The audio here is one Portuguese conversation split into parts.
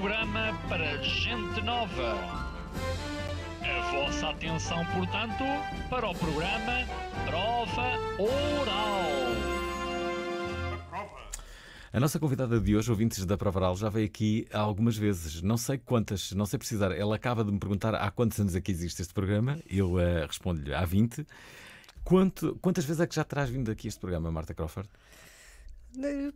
programa para gente nova. A vossa atenção, portanto, para o programa Prova Oral. A nossa convidada de hoje, ouvintes da Prova Oral, já veio aqui algumas vezes, não sei quantas, não sei precisar. Ela acaba de me perguntar há quantos anos aqui é existe este programa. Eu uh, respondo-lhe há 20. Quanto, quantas vezes é que já terás vindo aqui este programa, Marta Crawford?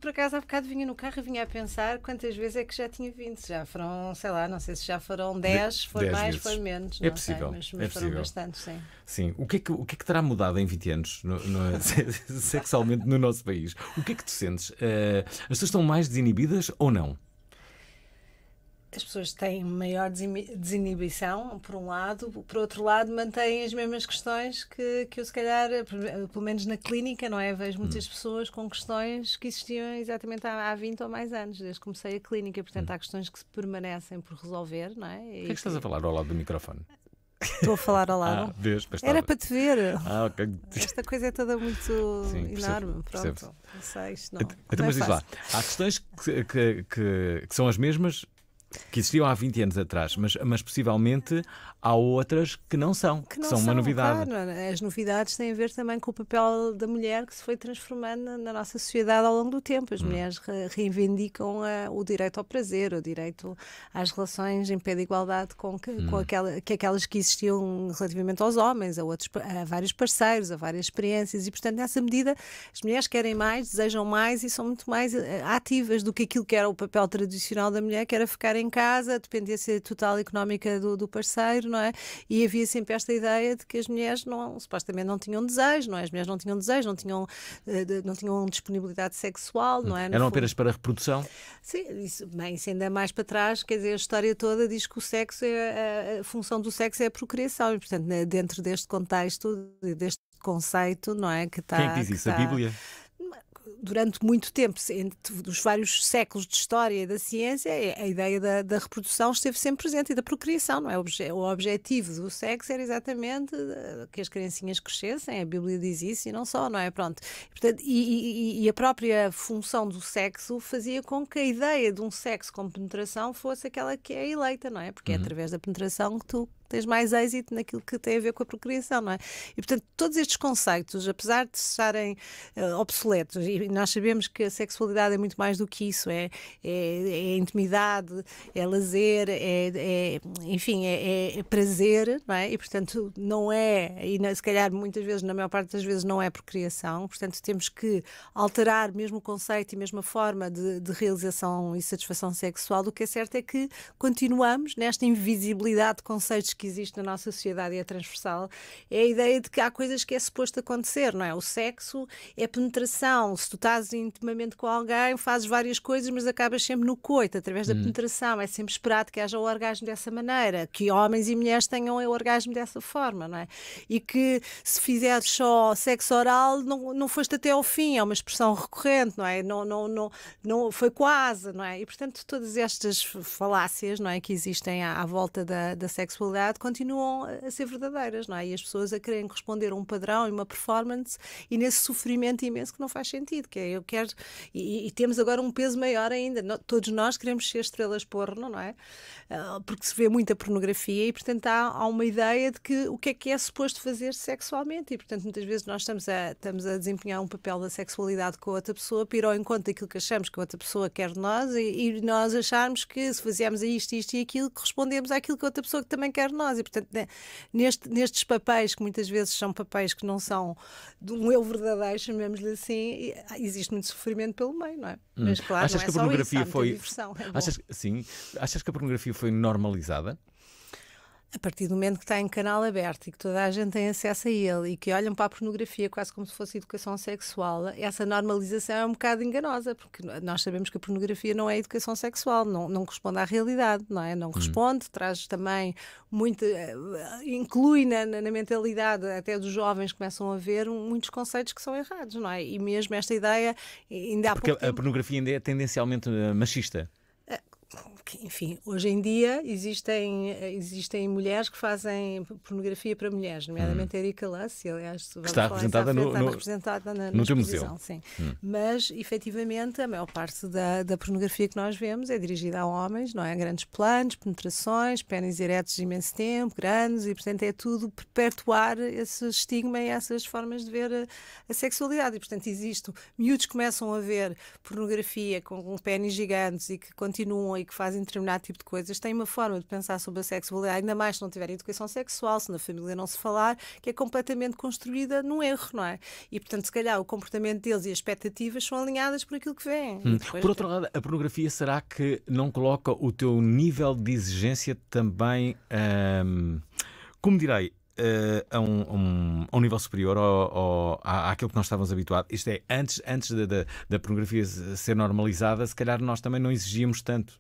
por acaso, há bocado vinha no carro e vinha a pensar quantas vezes é que já tinha vindo. Já foram, sei lá, não sei se já foram 10, foi dez mais, vezes. foi menos. É possível. Sei, mas, mas é foram possível. bastante, sim. Sim. O que, é que, o que é que terá mudado em 20 anos no, no, sexualmente no nosso país? O que é que tu sentes? Uh, as pessoas estão mais desinibidas ou não? as pessoas têm maior desinibição, por um lado, por outro lado, mantêm as mesmas questões que, que eu, se calhar, pelo menos na clínica, não é? Vejo muitas hum. pessoas com questões que existiam exatamente há, há 20 ou mais anos, desde que comecei a clínica. Portanto, hum. há questões que se permanecem por resolver, não é? o que é que estás a falar ao lado do microfone? Estou a falar ao ah, lado. Ah, Era para te ver. Ah, okay. Esta coisa é toda muito Sim, enorme. Percebo, Pronto, percebo. não sei, isto não. Então, não mas é diz lá, há questões que, que, que são as mesmas que existiam há 20 anos atrás, mas, mas possivelmente há outras que não são, que, não que são, são, uma novidade. Claro, é? as novidades têm a ver também com o papel da mulher que se foi transformando na, nossa sociedade ao longo do tempo. As hum. mulheres reivindicam a, o direito ao prazer, o direito às relações em pé de igualdade com, que, hum. com aquela, que aquelas que existiam relativamente aos homens, a, outros, a vários parceiros, a várias experiências, e portanto, nessa medida, as mulheres querem mais, desejam mais e são muito mais eh, ativas do que aquilo que era o papel tradicional da mulher, que era ficar em casa, dependência total económica do, do, parceiro, não é? E havia sempre esta ideia de que as mulheres não, supostamente não tinham desejo, não é? As mulheres não tinham desejo, não tinham, eh, não tinham disponibilidade sexual, não é? Eram fundo. apenas para a reprodução? Sim, isso, bem, isso ainda é mais para trás, quer dizer, a história toda diz que o sexo, é, a, função do sexo é a procriação, e portanto, dentro deste contexto, deste conceito, não é? Que está, Quem é tá, diz isso? Está... A tá Bíblia? durante muito tempo, dos vários séculos de história da ciência, é, a ideia da, da reprodução esteve sempre presente e da procriação, não é? O objetivo do sexo era exatamente eh, que as criancinhas crescessem, a Bíblia diz isso e não só, não é? Pronto. E, portanto, e, e, e a própria função do sexo fazia com que a ideia de um sexo com penetração fosse aquela que é eleita, não é? Porque é uhum. é através da penetração que tu tens mais êxito naquilo que tem a ver com a procriação, não é? E portanto, todos estes conceitos, apesar de estarem uh, obsoletos, e nós sabemos que a sexualidade é muito mais do que isso: é, é, é intimidade, é lazer, é, é enfim, é, é, é prazer, não é? E portanto, não é, e não, se calhar muitas vezes, na maior parte das vezes, não é procriação, portanto, temos que alterar mesmo o conceito e mesmo a forma de, de realização e satisfação sexual. O que é certo é que continuamos nesta invisibilidade de conceitos que existe na nossa sociedade e é transversal, é a ideia de que há coisas que é suposto acontecer, não é? O sexo é penetração. Se tu estás intimamente com alguém, fazes várias coisas, mas acabas sempre no coito, através da hum. penetração. É sempre esperado que haja o orgasmo dessa maneira, que homens e mulheres tenham o orgasmo dessa forma, não é? E que se fizeres só sexo oral, não, não foste até ao fim, é uma expressão recorrente, não é? Não, não, não, não, foi quase, não é? E portanto, todas estas falácias, não é? Que existem à, à volta da, da sexualidade continuam a ser verdadeiras, não é? E as pessoas a querem corresponder a um padrão e uma performance e nesse sofrimento imenso que não faz sentido, que é eu quero. E, e temos agora um peso maior ainda. todos nós queremos ser estrelas porno, não é? Ah, porque se vê muita pornografia e, portanto, há, há uma ideia de que o que é que é suposto fazer sexualmente e, portanto, muitas vezes nós estamos a, estamos a desempenhar um papel da sexualidade com a outra pessoa para ir ao encontro daquilo que achamos que a outra pessoa quer de nós e, e nós acharmos que se fazemos isto, isto e aquilo, correspondemos àquilo que a outra pessoa que também quer de nós. E, portanto, né, neste, nestes papéis, que muitas vezes são papéis que não são de um eu verdadeiro, chamemos-lhe assim, ah, existe muito sofrimento pelo meio, não é? Hum. Mas claro, achas não é que a é pornografia isso, foi. é achas, sim, achas que a pornografia foi normalizada? A partir do momento que está em canal aberto e que toda a gente tem acesso a ele e que olham para a pornografia quase como se fosse educação sexual, essa normalização é um bocado enganosa, porque nós sabemos que a pornografia não é educação sexual, não, não corresponde à realidade, não é? Não uhum. responde, traz também muito. Eh, eh, inclui na, na, mentalidade até dos jovens que começam a ver muitos conceitos que são errados, não é? E mesmo esta ideia ainda há Porque a pornografia ainda é tendencialmente eh, machista enfim, hoje em dia existem, eh, existem mulheres que fazem pornografia para mulheres, nomeadamente hum. a Erika Lassi, aliás, que está representada, frente, no, está representada na, no museu. Sim. Hum. Mas, efetivamente, a maior parte da, da pornografia que nós vemos é dirigida a homens, não é? Grandes planos, penetrações, pênis eretos de imenso tempo, grandes, e, portanto, é tudo perpetuar esse estigma e essas formas de ver a, a sexualidade. E, portanto, existe, miúdos começam a ver pornografia com, com pênis gigantes e que continuam e que fazem em determinado tipo de coisas, têm uma forma de pensar sobre a sexualidade, ainda mais se não tiverem educação sexual, se na família não se falar, que é completamente construída num erro, não é? E, portanto, se calhar o comportamento deles e as expectativas são alinhadas por aquilo que vem. Hum. Por outro é lado, a pornografia será que não coloca o teu nível de exigência também, hum, como direi, Uh, a, um, um, a, um, nível superior ao, ao, àquilo que nós estávamos habituados. Isto é, antes, antes da, da, da pornografia ser normalizada, se calhar nós também não exigíamos tanto.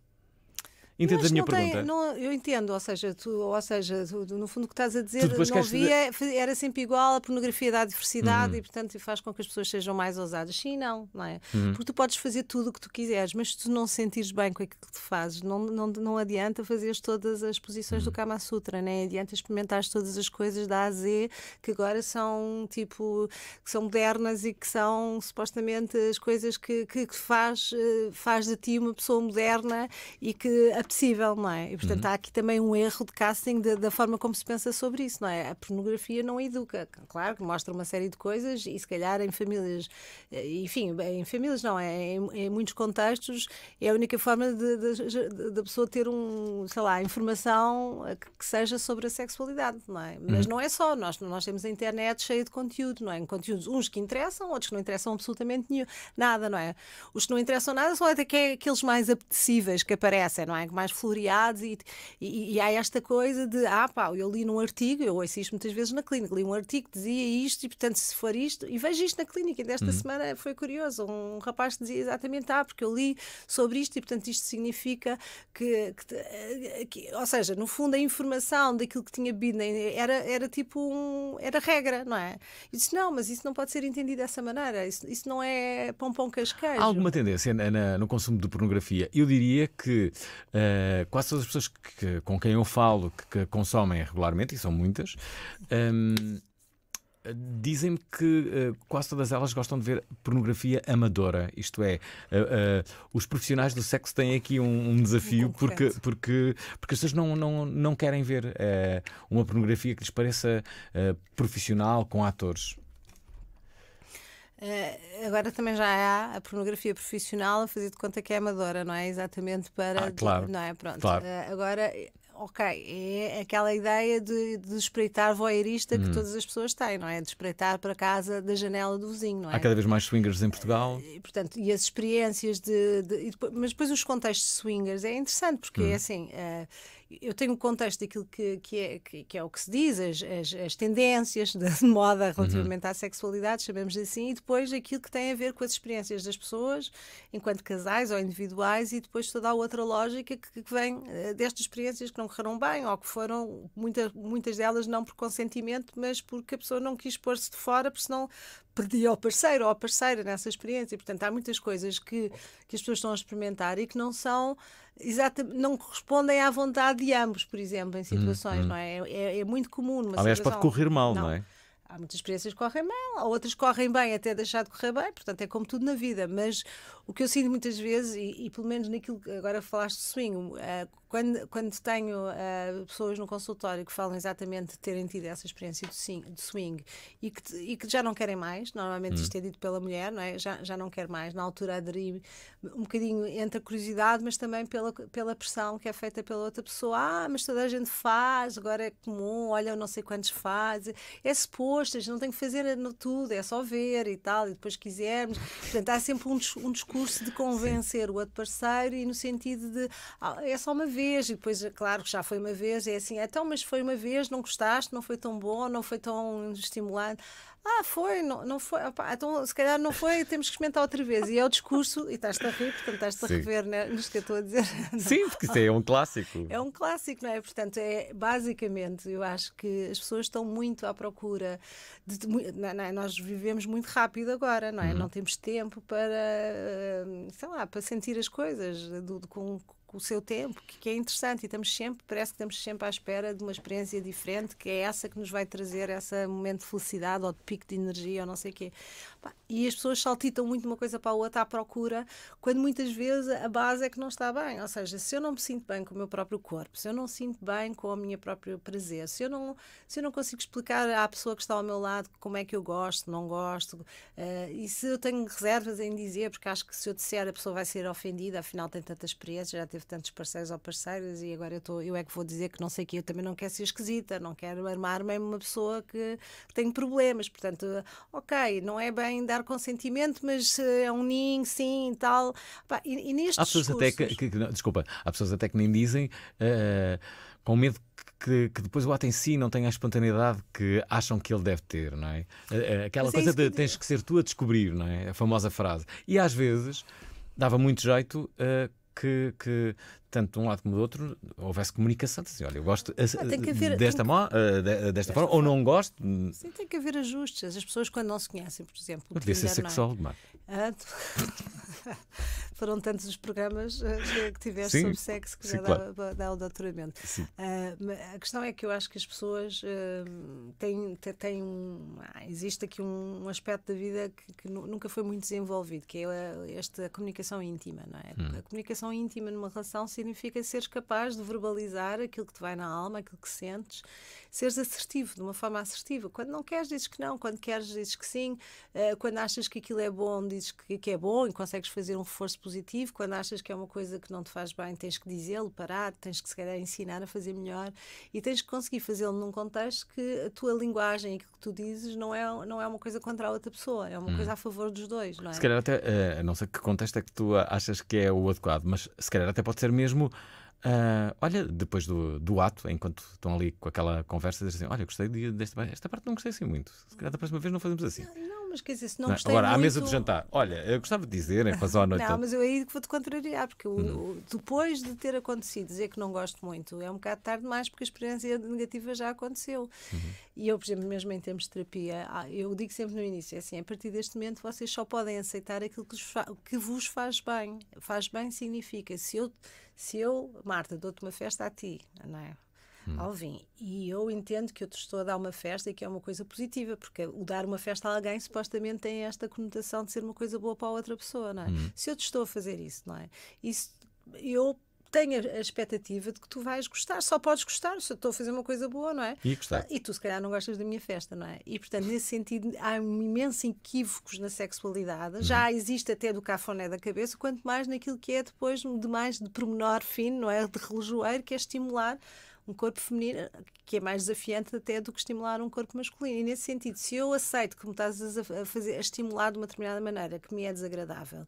Entendes a minha pergunta? Não, eu entendo, ou seja, tu, ou seja tu, no fundo o que estás a dizer, não via, era sempre igual a pornografia da diversidade uhum. e, portanto, faz com que as pessoas sejam mais ousadas. Sim, não, não é? Uhum. Porque tu podes fazer tudo o que tu quiseres, mas se tu não sentires bem com aquilo que tu fazes, não, não, não adianta fazeres todas as posições uhum. do Kama Sutra, nem né? adianta experimentares todas as coisas da A a Z que agora são tipo, que são modernas e que são supostamente as coisas que, que, que faz, eh, faz de ti uma pessoa moderna e que possível, não é? E portanto uhum. há aqui também um erro de casting de, da forma como se pensa sobre isso, não é? A pornografia não educa. Claro que mostra uma série de coisas e se calhar em famílias, eh, enfim, em famílias não, é em, em muitos contextos é a única forma da pessoa ter um, sei lá, informação eh, que, que, seja sobre a sexualidade, não é? Mas uhum. não é só, nós, nós temos a internet cheia de conteúdo, não é? Conteúdos uns que interessam, outros que não interessam absolutamente nenhum, nada, não é? Os que não interessam nada são até que é aqueles mais apetecíveis que aparecem, não é? mais floreados e, e, e há esta coisa de, ah pá, eu li num artigo, eu ouço isto muitas vezes na clínica, li um artigo que dizia isto e portanto se for isto, e vejo isto na clínica, e desta uhum. semana foi curioso, um rapaz dizia exatamente, ah, porque eu li sobre isto e portanto isto significa que, que, eh, que ou seja, no fundo a informação daquilo que tinha bebido era, era tipo um, era regra, não é? E disse, não, mas isso não pode ser entendido dessa maneira, isso, isso não é pompom casqueiro. Há alguma tendência na, na, no consumo de pornografia? Eu diria que uh, eh, quase todas as pessoas que, com quem eu falo, que, que consomem regularmente, e são muitas, um, ehm, Dizem-me que uh, quase todas elas gostam de ver pornografia amadora, isto é, uh, uh, os profissionais do sexo têm aqui um, um desafio um porque, porque, porque as pessoas não, não, não querem ver uma pornografia que lhes pareça profissional com atores. Eh, agora também já há a pornografia profissional a fazer de conta que é amadora, não é? Exatamente para. Ah, claro. não é? Pronto. Claro. Uh, agora, ok, é aquela ideia de, de espreitar voyeurista hum. que todas as pessoas têm, não é? De espreitar para casa da janela do vizinho, não é? Há cada vez mais swingers em Portugal. Eh, e, portanto, e as experiências de. de e depois, mas depois os contextos swingers é interessante, porque hum. é assim eu tenho o um contexto daquilo que, que, é, que, que, é o que se diz, as, as, as tendências da moda uhum. relativamente uhum. à sexualidade, chamemos assim, e depois aquilo que tem a ver com as experiências das pessoas, enquanto casais ou individuais, e depois toda a outra lógica que, que vem eh, destas experiências que não correram bem, ou que foram, muita, muitas delas não por consentimento, mas porque a pessoa não quis pôr-se de fora, porque senão perdi ao parceiro ou à parceira nessa experiência. Portanto, há muitas coisas que, que as pessoas estão a experimentar e que não são exatamente não correspondem à vontade de ambos, por exemplo, em situações, hum, hum. não é? é? É, é muito comum. Numa Aliás, situação... pode correr mal, não, não é? há muitas experiências que correm mal, há outras correm bem até deixar de correr bem, portanto é como tudo na vida. Mas o que eu sinto muitas vezes, e, e pelo menos naquilo que agora falaste de swing, uh, quando, quando tenho uh, pessoas no consultório que falam exatamente de terem tido essa experiência de, sim, de swing e que, e que já não querem mais, normalmente hum. isto é dito pela mulher, não é? já, já não quer mais. Na altura aderi um bocadinho entre a curiosidade, mas também pela, pela pressão que é feita pela outra pessoa. Ah, mas toda a gente faz, agora é comum, olha, eu não sei quantos fazem. É suposto, a gente não tem que fazer tudo, é só ver e tal, e depois quisermos. Portanto, há sempre um, um discurso de convencer sim. o outro parceiro e no sentido de ah, é só uma vez vez, e depois, claro, já foi uma vez, é assim, então, mas foi uma vez, não gostaste, não foi tão bom, não foi tão estimulante. Ah, foi, não, não foi, então se calhar não foi, temos que experimentar outra vez. E é o discurso, e estás-te a rir, portanto estás-te a rever né, nisto que eu estou a dizer. Sim, porque isso é, é um clássico. É um clássico, não é? Portanto, é basicamente, eu acho que as pessoas estão muito à procura. De, não é, é? Nós vivemos muito rápido agora, não é? Uhum. Não temos tempo para, eh, sei lá, para sentir as coisas do, do, com com o seu tempo, que, que, é interessante e estamos sempre, parece que estamos sempre à espera de uma experiência diferente, que é essa que nos vai trazer esse momento de felicidade ou de pico de energia ou não sei o quê. E as pessoas saltitam muito de uma coisa para a outra à procura, quando muitas vezes a base é que não está bem. Ou seja, se eu não me sinto bem com o meu próprio corpo, se eu não me sinto bem com o meu próprio prazer, se eu, não, se eu não consigo explicar à pessoa que está ao meu lado como é que eu gosto, não gosto, uh, e se eu tenho reservas em dizer, porque acho que se eu disser a pessoa vai ser ofendida, afinal tem tanta experiência, já teve tantos parceiros ou parceiras, e agora eu, tô, eu é que vou dizer que não sei o que, eu também não quero ser esquisita, não quero armar mesmo uma pessoa que, que tem problemas. Portanto, ok, não é bem sem dar consentimento, mas eh, é um ninho, sim, tal. Pá, e, e nestes há pessoas discursos... até que, que não, desculpa, há pessoas até que nem dizem uh, com medo que, que, depois o ato em si não tem a espontaneidade que acham que ele deve ter, não é? Eh, aquela é coisa de que tens que ser tu a descobrir, não é? A famosa frase. E às vezes dava muito jeito uh, que, que, tanto de um lado como do outro, houvesse comunicação. Assim, olha, eu gosto ah, eh, haver, desta, que... Eh, eh, desta, desta forma, forma, ou não gosto. Hum. Sim, tem que haver ajustes. As pessoas, quando não se conhecem, por exemplo. Podia ser é? sexual de Ah, foram tantos os programas que, que tiveste sim, sobre sexo que sim, já claro. dá, dá o doutoramento. Uh, a questão é que eu acho que as pessoas uh, têm, têm um, ah, existe aqui um, um, aspecto da vida que, que, nunca foi muito desenvolvido, que é esta comunicação íntima, não é? Hum. A comunicação íntima numa relação significa seres capaz de verbalizar aquilo que te vai na alma, aquilo que sentes, seres assertivo, de uma forma assertiva. Quando não queres, dizes que não. Quando queres, dizes que sim. Uh, quando achas que aquilo é bom, dizes que, que, é bom e consegues fazer um reforço positivo. Quando achas que é uma coisa que não te faz bem, tens que dizê-lo, parar, tens que se calhar ensinar a fazer melhor e tens que conseguir fazê-lo num contexto que a tua linguagem, aquilo que tu dizes, não é, não é uma coisa contra a outra pessoa, é uma hum. coisa a favor dos dois, não é? Se calhar até, uh, não sei que contexto é que tu achas que é o adequado, mas se calhar até pode ser mesmo Uh, olha, depois do, do ato, enquanto estão ali com aquela conversa, dizem assim: Olha, gostei de, desta parte. Esta parte não gostei assim muito. Se calhar da próxima vez não fazemos assim. Não, não mas quer dizer, se não, não é? gostei Agora, muito... à mesa de jantar, olha, eu gostava de dizer, em fazer à noite... não, mas eu aí vou-te contrariar, porque hum. depois de ter acontecido, dizer que não gosto muito, é um bocado tarde demais, porque a experiência negativa já aconteceu. Uhum. E eu, por exemplo, mesmo em termos de terapia, ah, eu digo sempre no início, é assim, a partir deste momento vocês só podem aceitar aquilo que, que vos faz bem. Faz bem significa, se eu, se eu Marta, dou-te uma festa a ti, não é? hum. Alvin, e eu entendo que eu te estou a dar uma festa e que é uma coisa positiva, porque o dar uma festa a alguém supostamente tem esta conotação de ser uma coisa boa para a outra pessoa, não é? Hum. Se eu te estou a fazer isso, não é? Isso, eu tenho a expectativa de que tu vais gostar, só podes gostar se eu estou a fazer uma coisa boa, não é? E gostar. E tu, se calhar, não gostas da minha festa, não é? E, portanto, nesse sentido, há imensos equívocos na sexualidade, hum. já existe até do cafoné da cabeça, quanto mais naquilo que é depois de mais de pormenor fino, não é? De relojoeiro, que é estimular um corpo feminino que é mais desafiante até do que estimular um corpo masculino. E nesse sentido, se eu aceito que me estás a, fazer, a estimular de uma determinada maneira que me é desagradável,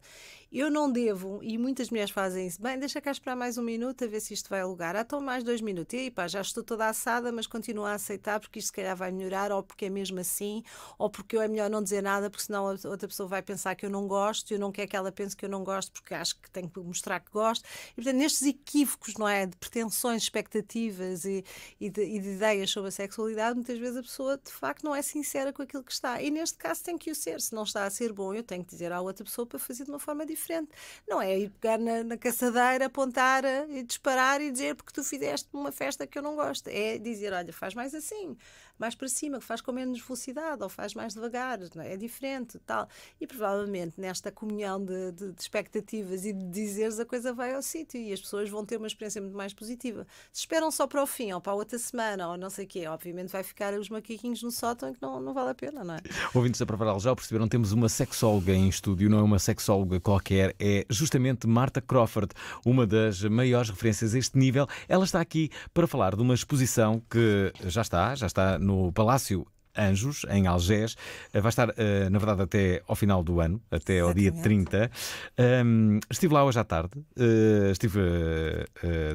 eu não devo, e muitas mulheres fazem isso, bem, deixa cá esperar mais um minuto a ver se isto vai alugar. lugar. Ah, então mais dois minutos. E aí, pá, já estou toda assada, mas continuo a aceitar porque isto se calhar vai melhorar, ou porque é mesmo assim, ou porque eu é melhor não dizer nada, porque senão a outra pessoa vai pensar que eu não gosto, eu não quero que ela pense que eu não gosto, porque acho que tenho que mostrar que gosto. E, portanto, nestes equívocos, não é? De pretensões, expectativas, e, e, de, e de ideias sobre a sexualidade, muitas vezes a pessoa de facto não é sincera com aquilo que está. E neste caso tem que o ser. Se não está a ser bom, eu tenho que dizer à outra pessoa para fazer de uma forma diferente. Não é ir pegar na, na caçadeira, apontar eh, e disparar e dizer porque tu fizeste uma festa que eu não gosto. É dizer, olha, faz mais assim mais para cima, que faz com menos velocidade ou faz mais devagar, é? é? diferente, tal. E provavelmente nesta comunhão de, de, de expectativas e de dizeres a coisa vai ao sítio e as pessoas vão ter uma experiência muito mais positiva. Se esperam só para o fim ou para a outra semana ou não sei o quê, obviamente vai ficar os macaquinhos no sótão que não, não vale a pena, não é? Ouvintes a Pravaral já perceberam, temos uma sexóloga em estúdio, não é uma sexóloga qualquer, é justamente Marta Crawford, uma das maiores referências a este nível. Ela está aqui para falar de uma exposição que já está, já está no Palácio Anjos, em Algés. Eh, vai estar, eh, na verdade, até ao final do ano, até ao dia 30. Ehm, estive lá hoje à tarde, eh, estive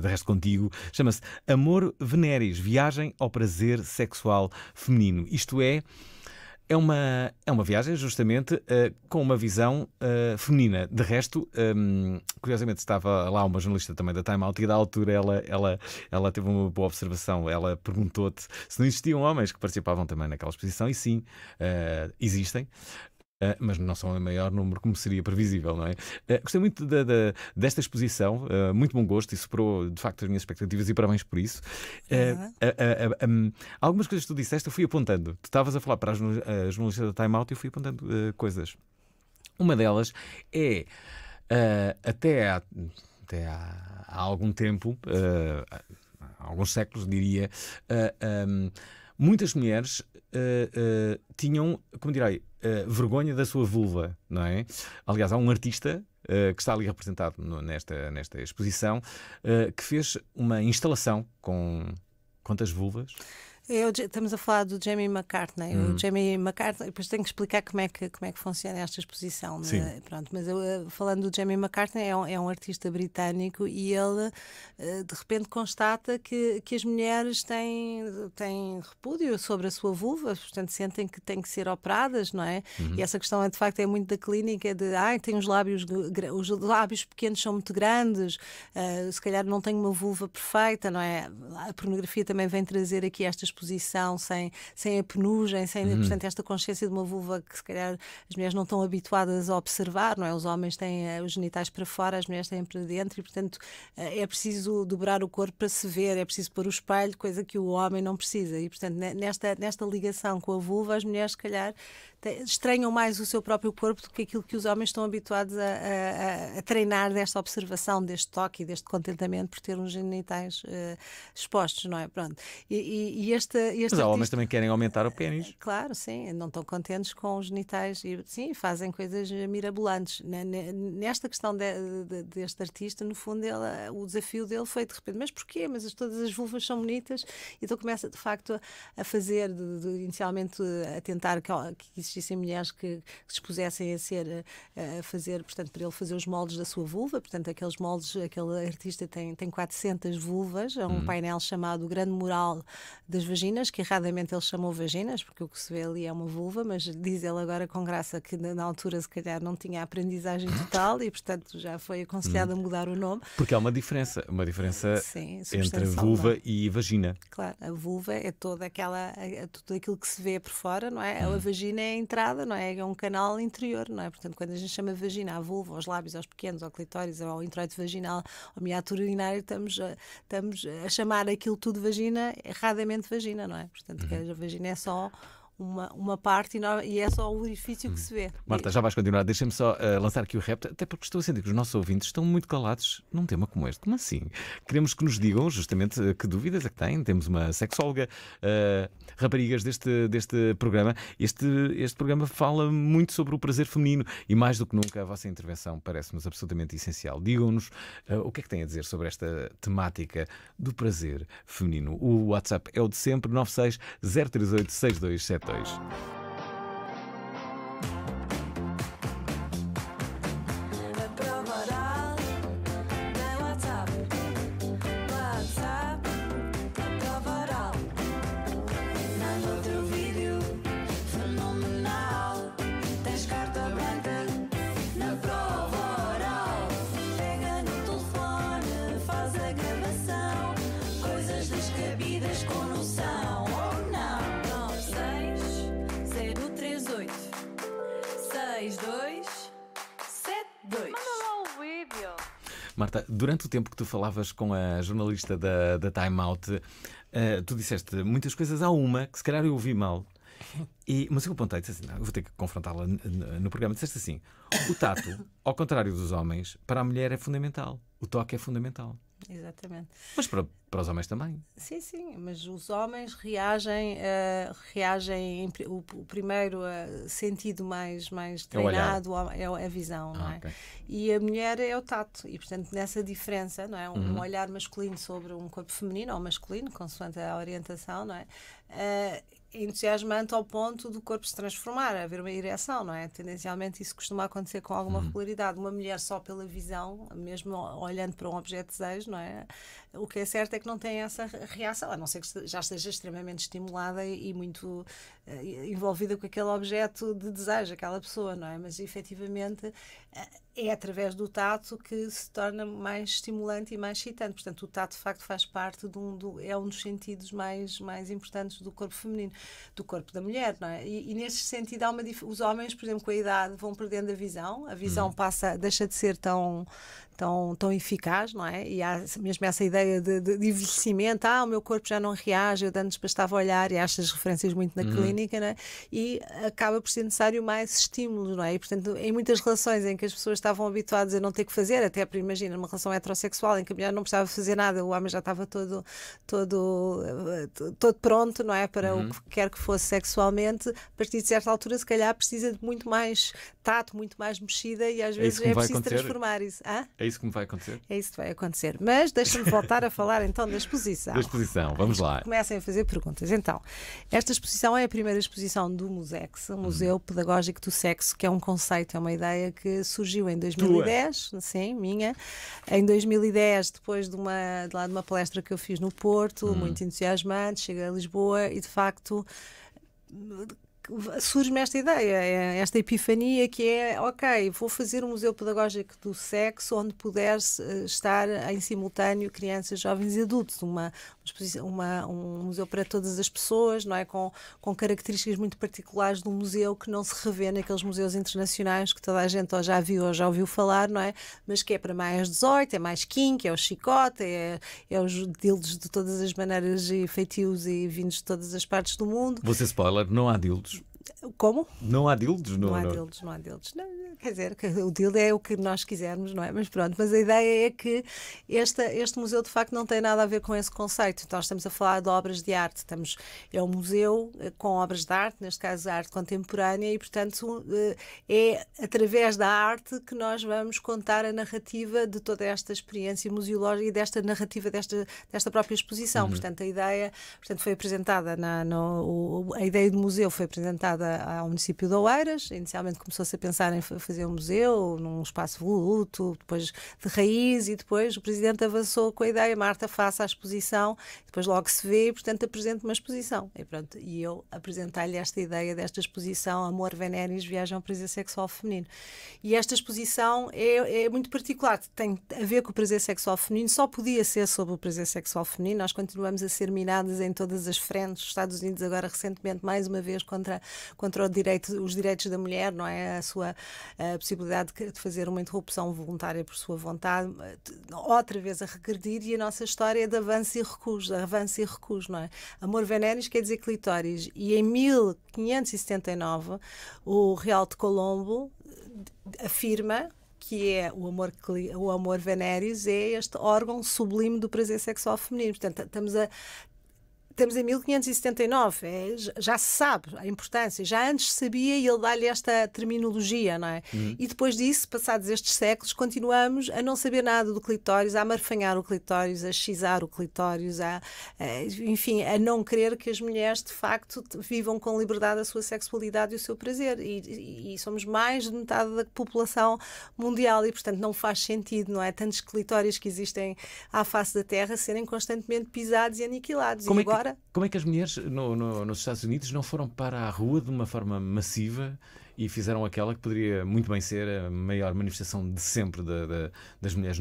de resto contigo. Chama-se Amor Veneris Viagem ao Prazer Sexual Feminino. Isto é. É uma, é uma viagem, justamente, uh, com uma visão uh, feminina. De resto, um, ehm, curiosamente, estava lá uma jornalista também da Time Out e da altura ela, ela, ela teve uma boa observação. Ela perguntou-te se não existiam homens que participavam também naquela exposição, e sim, uh, existem. Uh, mas não são o maior número, como seria previsível, não é? Uh, gostei muito da, da, desta exposição, uh, muito bom gosto e superou de facto as minhas expectativas e parabéns por isso. Um, algumas coisas que tu disseste eu fui apontando. Tu estavas a falar para as jornalistas da Time Out e eu fui apontando coisas. Uma delas é até, há, até há, há, algum tempo, há alguns séculos, diria. Um, muitas mulheres eh, eh, tinham, como direi, eh, vergonha da sua vulva, não é? Aliás, há um artista Uh, que está ali representado no, nesta, nesta exposição, uh, que fez uma instalação com quantas vulvas? estamos a falar do Jamie McCartney. O hum. Jamie McCartney, depois tenho que explicar como é que, como é que funciona esta exposição. É? Pronto, mas eu, eh, falando do Jamie McCartney, é um, é um, artista britânico e ele eh, de repente constata que, que as mulheres têm, têm repúdio sobre a sua vulva, portanto sentem que têm que ser operadas, não é? Uhum. E essa questão é de facto é muito da clínica de ai, tem os lábios, os lábios pequenos são muito grandes, uh, se calhar não tenho uma vulva perfeita, não é? A pornografia também vem trazer aqui estas exposição, sem, sem a penugem, sem, uhum. portanto, esta consciência de uma vulva que se calhar as mulheres não estão habituadas a observar, não é? Os homens têm uh, os genitais para fora, as mulheres têm para dentro e, portanto, uh, é preciso dobrar o corpo para se ver, é preciso pôr o espelho, coisa que o homem não precisa. E, portanto, nesta, nesta ligação com a vulva, as mulheres, se calhar, estranham mais o seu próprio corpo do que aquilo que os homens estão habituados a, a, a treinar desta observação, deste toque e deste contentamento por ter uns genitais uh, expostos, não é? Pronto. E, e, e este, este Mas artista, homens também querem aumentar o pênis. Eh, claro, sim, não estão contentes com os genitais e sim, fazem coisas mirabolantes. Nesta questão de, de, deste artista, no fundo, o desafio dele foi de repente, mas porquê? Mas todas as vulvas são bonitas, então começa de facto a, fazer, de, inicialmente a tentar que, que existissem mulheres que, se expusessem a ser, eh, a fazer, portanto, para ele fazer os moldes da sua vulva, portanto, aqueles moldes, aquele artista tem, tem 400 vulvas, é um hum. painel chamado O Grande Mural das Vaginas, que erradamente ele chamou vaginas, porque o que se vê ali é uma vulva, mas diz ele agora com graça que na altura, se calhar, não tinha aprendizagem hum? total e, portanto, já foi aconselhado hum. a mudar o nome. Porque há uma diferença, uma diferença Sim, entre vulva não. É? e vagina. Claro, a vulva é toda aquela, é, é tudo aquilo que se vê por fora, não é? Hum. A vagina é entrada, não é? É um canal interior, não é? Portanto, quando a gente chama vagina à vulva, aos lábios, aos pequenos, ao clitóris, ao introito vaginal, ao miato urinário, estamos a, estamos a chamar aquilo tudo vagina, erradamente vagina, não é? Portanto, uhum. que a vagina é só uma, uma parte e, não, e, é só o orifício que hum. se vê. Marta, já vais continuar. Deixa-me só uh, lançar aqui o repto, até porque estou a sentir que os nossos ouvintes estão muito calados num tema como este. Como assim? Queremos que nos digam justamente eh, que dúvidas é que têm. Temos uma sexóloga, uh, raparigas deste, deste programa. Este, este programa fala muito sobre o prazer feminino e mais do que nunca a vossa intervenção parece-nos absolutamente essencial. Digam-nos o que é que têm a dizer sobre esta temática do prazer feminino. O WhatsApp é o de sempre, 96 038 days. Marta, durante o tempo que tu falavas com a jornalista da, da Time Out, uh, tu disseste muitas coisas. Há uma que se calhar eu ouvi mal. E, mas eu apontei, disse assim: não, eu vou ter que confrontá-la no programa. Disseste assim: o tato, ao contrário dos homens, para a mulher é fundamental. O toque é fundamental. Exatamente. Mas para, para os homens também. Sim, sim, mas os homens reagem, uh, reagem o, o primeiro uh, sentido mais, mais é treinado é, é a visão, ah, não é? Okay. E a mulher é o tato, e portanto nessa diferença, não é? Um, uhum. olhar masculino sobre um corpo feminino ou masculino, consoante a orientação, não é? Uh, entusiasmante ao ponto do corpo se transformar, haver uma ereção, não é? Tendencialmente isso costuma acontecer com alguma uhum. regularidade. Uma mulher só pela visão, mesmo olhando para um objeto de desejo, não é? o que é certo é que não tem essa reação, a não ser que já esteja extremamente estimulada e, e muito uh, envolvida com aquele objeto de desejo, aquela pessoa, não é? Mas efetivamente eh, é através do tato que se torna mais estimulante e mais excitante. Portanto, o tato de facto faz parte de um, do, é um dos sentidos mais, mais importantes do corpo feminino, do corpo da mulher, não é? E, e nesse sentido há uma os homens, por exemplo, com a idade vão perdendo a visão, a visão hum. passa, deixa de ser tão tão, tão eficaz, não é? E há mesmo essa ideia de, de, de envelhecimento, ah, o meu corpo já não reage, eu de antes bastava olhar, e há estas referências muito na uhum. clínica, não é? E acaba por ser necessário mais estímulos, não é? E, portanto, em muitas relações em que as pessoas estavam habituadas a não ter que fazer, até, para imagina, numa relação heterossexual em que a mulher não precisava fazer nada, o homem já estava todo, todo, eh, todo pronto, não é? Para uhum. o que quer que fosse sexualmente, a partir de certa altura, se calhar, precisa de muito mais tato, muito mais mexida, e às é vezes é preciso acontecer? transformar isso. Hã? É isso que me vai acontecer? É isso que vai acontecer. Mas deixa-me voltar a falar então da exposição. Da exposição, vamos lá. Comecem a fazer perguntas. Então, esta exposição é a primeira exposição do MUSEX, uhum. Museu hum. Pedagógico do Sexo, que é um conceito, é uma ideia que surgiu em 2010, Tua. sim, minha, em 2010, depois de uma, de lá de uma palestra que eu fiz no Porto, hum. muito entusiasmante, cheguei a Lisboa e de facto surge-me esta ideia, é esta epifania que é, ok, vou fazer um museu pedagógico do sexo onde puder eh, estar em simultâneo crianças, jovens e adultos, uma, uma, um museu para todas as pessoas, não é com, com características muito particulares do museu que não se revê naqueles museus internacionais que toda a gente ou já viu ou já ouviu falar, não é? Mas que é para mais 18, é mais kink, é o chicote, é, é os dildos de todas as maneiras e feitios e vindos de todas as partes do mundo. Você spoiler, não há dildos. Como? Não há dildos, não, não há não. dildos, não há dildos. Não, quer dizer, o dildo é o que nós quisermos, não é? Mas pronto, mas a ideia é que esta, este museu de facto não tem nada a ver com esse conceito. Então, nós estamos a falar de obras de arte. Estamos, é um museu eh, com obras de arte, neste caso arte contemporânea, e portanto eh, é através da arte que nós vamos contar a narrativa de toda esta experiência museológica e desta narrativa desta, desta própria exposição. Uhum. Portanto, a ideia portanto, foi apresentada na, no, a ideia do museu foi apresentada ligada ao município de Oeiras. Inicialmente começou-se a pensar em fazer um museu, num espaço voluto, depois de raiz, e depois o Presidente avançou com a ideia, Marta, faça a exposição, depois logo se vê, e portanto apresente uma exposição. E, pronto, e eu apresentei-lhe esta ideia desta exposição, Amor, Venénis, Viagem ao Prazer Sexual Feminino. E esta exposição é, é muito particular, tem a ver com o prazer sexual feminino, só podia ser sobre o prazer sexual feminino, nós continuamos a ser minadas em todas as frentes, Estados Unidos agora recentemente mais uma vez contra contra direito, os direitos da mulher, não é? A sua a possibilidade de fazer uma interrupção voluntária por sua vontade, eh, outra vez a regredir e a nossa história é de avanço e recuso, avanço e recuso, não é? Amor veneris quer dizer clitóris e em 1579 o Real de Colombo eh, afirma que é o amor, o amor venéreos, é este órgão sublime do prazer sexual feminino. Portanto, estamos a, estamos em 1579, é, já se sabe a importância, já antes sabia e ele dá-lhe esta terminologia, não é? Uhum. E depois disso, passados estes séculos, continuamos a não saber nada do clitóris, a amarfanhar o clitóris, a xizar o clitóris, a, a, enfim, a não querer que as mulheres de facto vivam com liberdade a sua sexualidade e o seu prazer. E, e somos mais de metade da população mundial e, portanto, não faz sentido, não é? Tantos clitórios que existem à face da Terra serem constantemente pisados e aniquilados. Como é e agora fora. Como é que as mulheres no, no, nos Estados Unidos não foram para a rua de uma forma massiva e fizeram aquela que poderia muito bem ser a maior manifestação de sempre de, de, das mulheres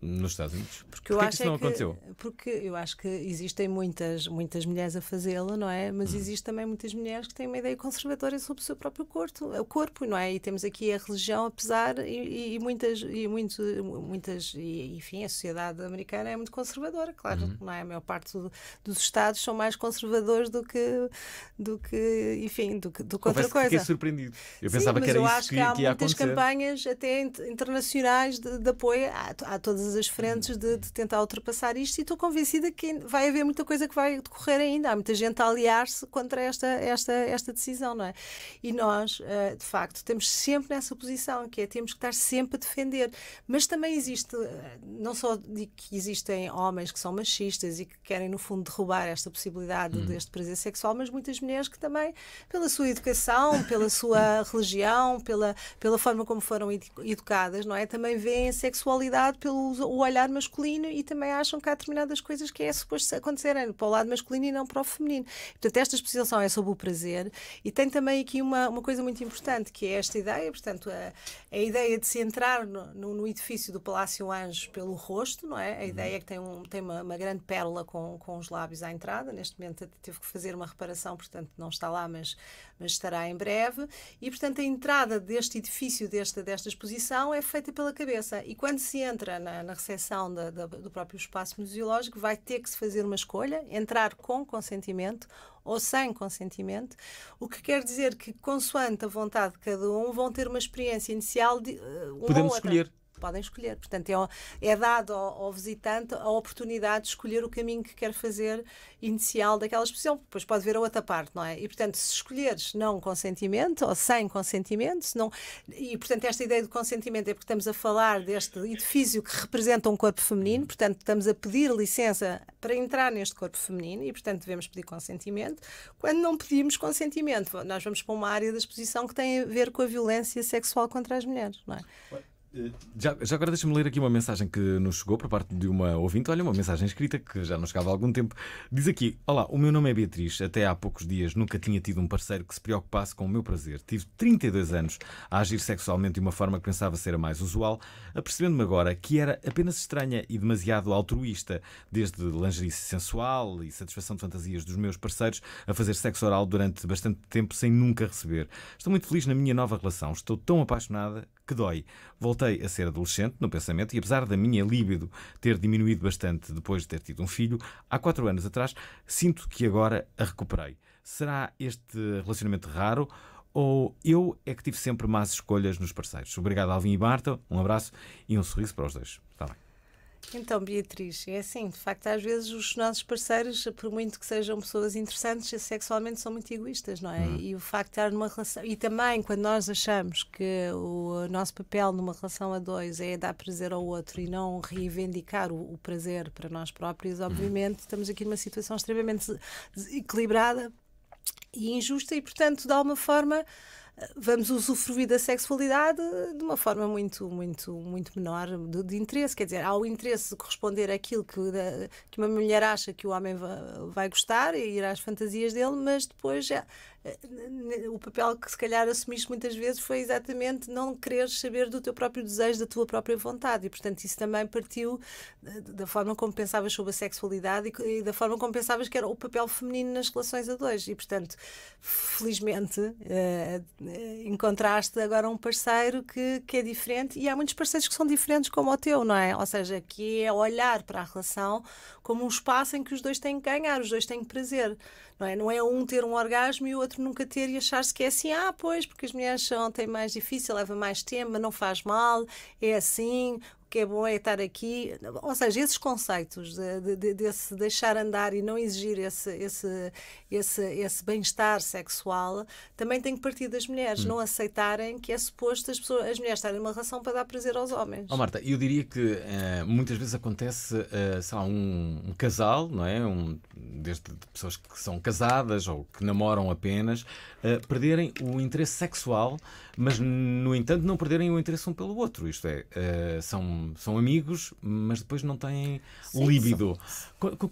nos Estados Unidos? Porque eu Porquê acho que isso é não que, aconteceu? Porque eu acho que existem muitas, muitas mulheres a fazê-la, não é? Mas hum. existem também muitas mulheres que têm uma ideia conservadora sobre o seu próprio corpo, o corpo, não é? E temos aqui a religião, apesar, e, e muitas, e muito, muitas, e, enfim, a sociedade americana é muito conservadora, claro, hum. não é? A maior parte do, dos Estados são mais conservadores do que, do que enfim, do que, do que outra coisa. fiquei surpreendido. Eu Sim, pensava que era eu isso acho que, que há muitas campanhas até internacionais de, de apoio a, a todas todas as frentes de, de tentar ultrapassar isto e estou convencida que vai haver muita coisa que vai decorrer ainda. Há muita gente a aliar-se contra esta, esta, esta decisão, não é? E nós, eh, de facto, temos sempre nessa posição, que é temos que estar sempre a defender. Mas também existe, eh, não só de que existem homens que são machistas e que querem, no fundo, derrubar esta possibilidade hum. deste prazer sexual, mas muitas mulheres que também, pela sua educação, pela sua religião, pela, pela forma como foram educadas, não é? Também veem a sexualidade pelo o olhar masculino e também acham que há determinadas coisas que é suposto acontecerem é para o lado masculino e não para o feminino. Portanto, esta especialização é sobre o prazer e tem também aqui uma, uma coisa muito importante que é esta ideia, portanto, a, a ideia de se entrar no, no, no, edifício do Palácio Anjos pelo rosto, não é? A uhum. ideia é que tem, um, tem uma, uma grande pérola com, com os lábios à entrada. Neste momento teve que fazer uma reparação, portanto, não está lá, mas mas estará em breve. E, portanto, a entrada deste edifício, desta, desta exposição, é feita pela cabeça. E quando se entra na, na recepção da, da, do próprio espaço museológico, vai ter que se fazer uma escolha: entrar com consentimento ou sem consentimento, o que quer dizer que, consoante a vontade de cada um, vão ter uma experiência inicial de. Uh, Podemos escolher podem escolher. Portanto, é, é dado ao, ao, visitante a oportunidade de escolher o caminho que quer fazer inicial daquela exposição. Depois pode ver a outra parte, não é? E, portanto, se escolheres não consentimento ou sem consentimento, se não, e, portanto, esta ideia de consentimento é porque estamos a falar deste edifício que representa um corpo feminino, portanto, estamos a pedir licença para entrar neste corpo feminino e, portanto, devemos pedir consentimento. Quando não pedimos consentimento, nós vamos para uma área da exposição que tem a ver com a violência sexual contra as mulheres, não é? Eh, já, já agora deixa-me ler aqui uma mensagem que nos chegou por parte de uma ouvinte. Olha, uma mensagem escrita que já nos chegava há algum tempo. Diz aqui: Olá, o meu nome é Beatriz. Até há poucos dias nunca tinha tido um parceiro que se preocupasse com o meu prazer. Tive 32 anos a agir sexualmente de uma forma que pensava ser a mais usual, apercebendo-me agora que era apenas estranha e demasiado altruísta, desde lingerie sensual e satisfação de fantasias dos meus parceiros a fazer sexo oral durante bastante tempo sem nunca receber. Estou muito feliz na minha nova relação. Estou tão apaixonada que dói. Voltei a ser adolescente no pensamento e, apesar da minha líbido ter diminuído bastante depois de ter tido um filho, há quatro anos atrás, sinto que agora a recuperei. Será este relacionamento raro? ou eu é que tive sempre más escolhas nos parceiros? Obrigado, Alvin e Marta. Um abraço e um sorriso para os dois. Então, Beatriz, é assim, de facto, às vezes os nossos parceiros, por muito que sejam pessoas interessantes, sexualmente são muito egoístas, não é? Uhum. E o facto de estar numa relação. E também, quando nós achamos que o nosso papel numa relação a dois é dar prazer ao outro e não reivindicar o, o prazer para nós próprios, uhum. obviamente, uhum. estamos aqui numa situação extremamente desequilibrada e injusta e, portanto, de alguma forma vamos usufruir da sexualidade de uma forma muito, muito, muito menor de, de interesse. Quer dizer, há o interesse de corresponder àquilo que, que uma mulher acha que o homem va, vai gostar e ir às fantasias dele, mas depois é, eh, o papel que se calhar assumiste muitas vezes foi exatamente não quereres saber do teu próprio desejo, da tua própria vontade. E, portanto, isso também partiu eh, da forma como pensavas sobre a sexualidade e, da forma como pensavas que era o papel feminino nas relações a dois. E, portanto, felizmente, eh, eh, encontraste agora um parceiro que, que é diferente. E há muitos parceiros que são diferentes como o teu, não é? Ou seja, que é olhar para a relação como um espaço em que os dois têm que ganhar, os dois têm que prazer. Não é? não é um ter um orgasmo e o outro nunca ter e achar-se que é assim, ah, pois, porque as mulheres são, têm mais difícil, leva mais tempo, mas não faz mal, é assim, que é bom é estar aqui, ou seja, esses conceitos de, de, de se deixar andar e não exigir esse, esse, esse, esse bem-estar sexual também tem que partir das mulheres, hum. não aceitarem que é suposto as, pessoas, as mulheres estarem numa relação para dar prazer aos homens. Oh, Marta, eu diria que eh, muitas vezes acontece, eh, sei lá, um, um, casal, não é? Um, desde pessoas que são casadas ou que namoram apenas, eh, perderem o interesse sexual, mas no entanto não perderem o interesse um pelo outro, isto é, eh, são são, amigos, mas depois não têm líbido.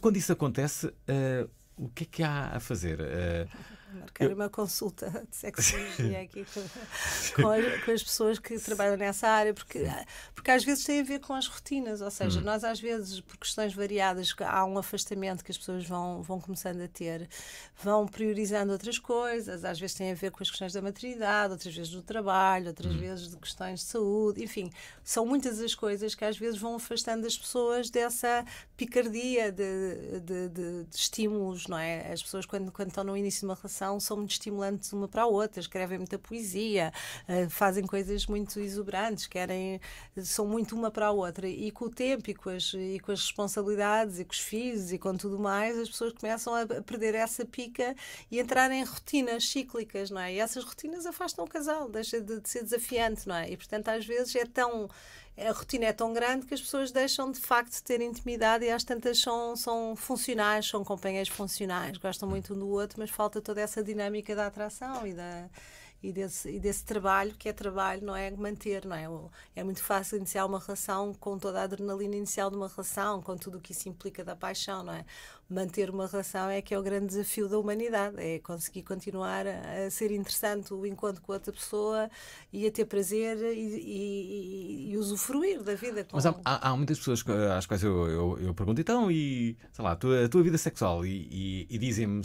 Quando isso acontece, uh, o que é que há a fazer? Uh, marcar eu... uma consulta de sexologia aqui com, as, com, as, pessoas que trabalham nessa área, porque, ah, porque às vezes tem a ver com as rotinas, ou seja, hum. nós às vezes, por questões variadas, há um afastamento que as pessoas vão, vão começando a ter, vão priorizando outras coisas, às vezes tem a ver com as questões da maternidade, outras vezes do trabalho, outras hum. vezes de questões de saúde, enfim, são muitas as coisas que às vezes vão afastando as pessoas dessa picardia de, de, de, de estímulos, não é? As pessoas, quando, quando estão no início de uma relação, são muito estimulantes uma para a outra, escrevem muita poesia, eh, fazem coisas muito exuberantes, querem, são muito uma para a outra. E com o tempo e com as, e com as responsabilidades e com os filhos e com tudo mais, as pessoas começam a perder essa pica e entrar em rotinas cíclicas, não é? E essas rotinas afastam o casal, deixa de, de ser desafiante, não é? E portanto, às vezes é tão a rotina é tão grande que as pessoas deixam de facto de ter intimidade e às tantas são, são funcionais, são companheiros funcionais, gostam muito um do outro, mas falta toda essa dinâmica da atração e da e desse, e desse trabalho, que é trabalho, não é? Manter, não é? É muito fácil iniciar uma relação com toda a adrenalina inicial de uma relação, com tudo o que isso implica da paixão, não é? Manter uma relação é que é o grande desafio da humanidade, é conseguir continuar a, ser interessante o encontro com outra pessoa e a ter prazer e, e, e usufruir da vida. Com... Mas há, há, muitas pessoas eh, às quais eu, eu, eu pergunto, então, e sei lá, a tua, a tua vida sexual? E, e dizem-me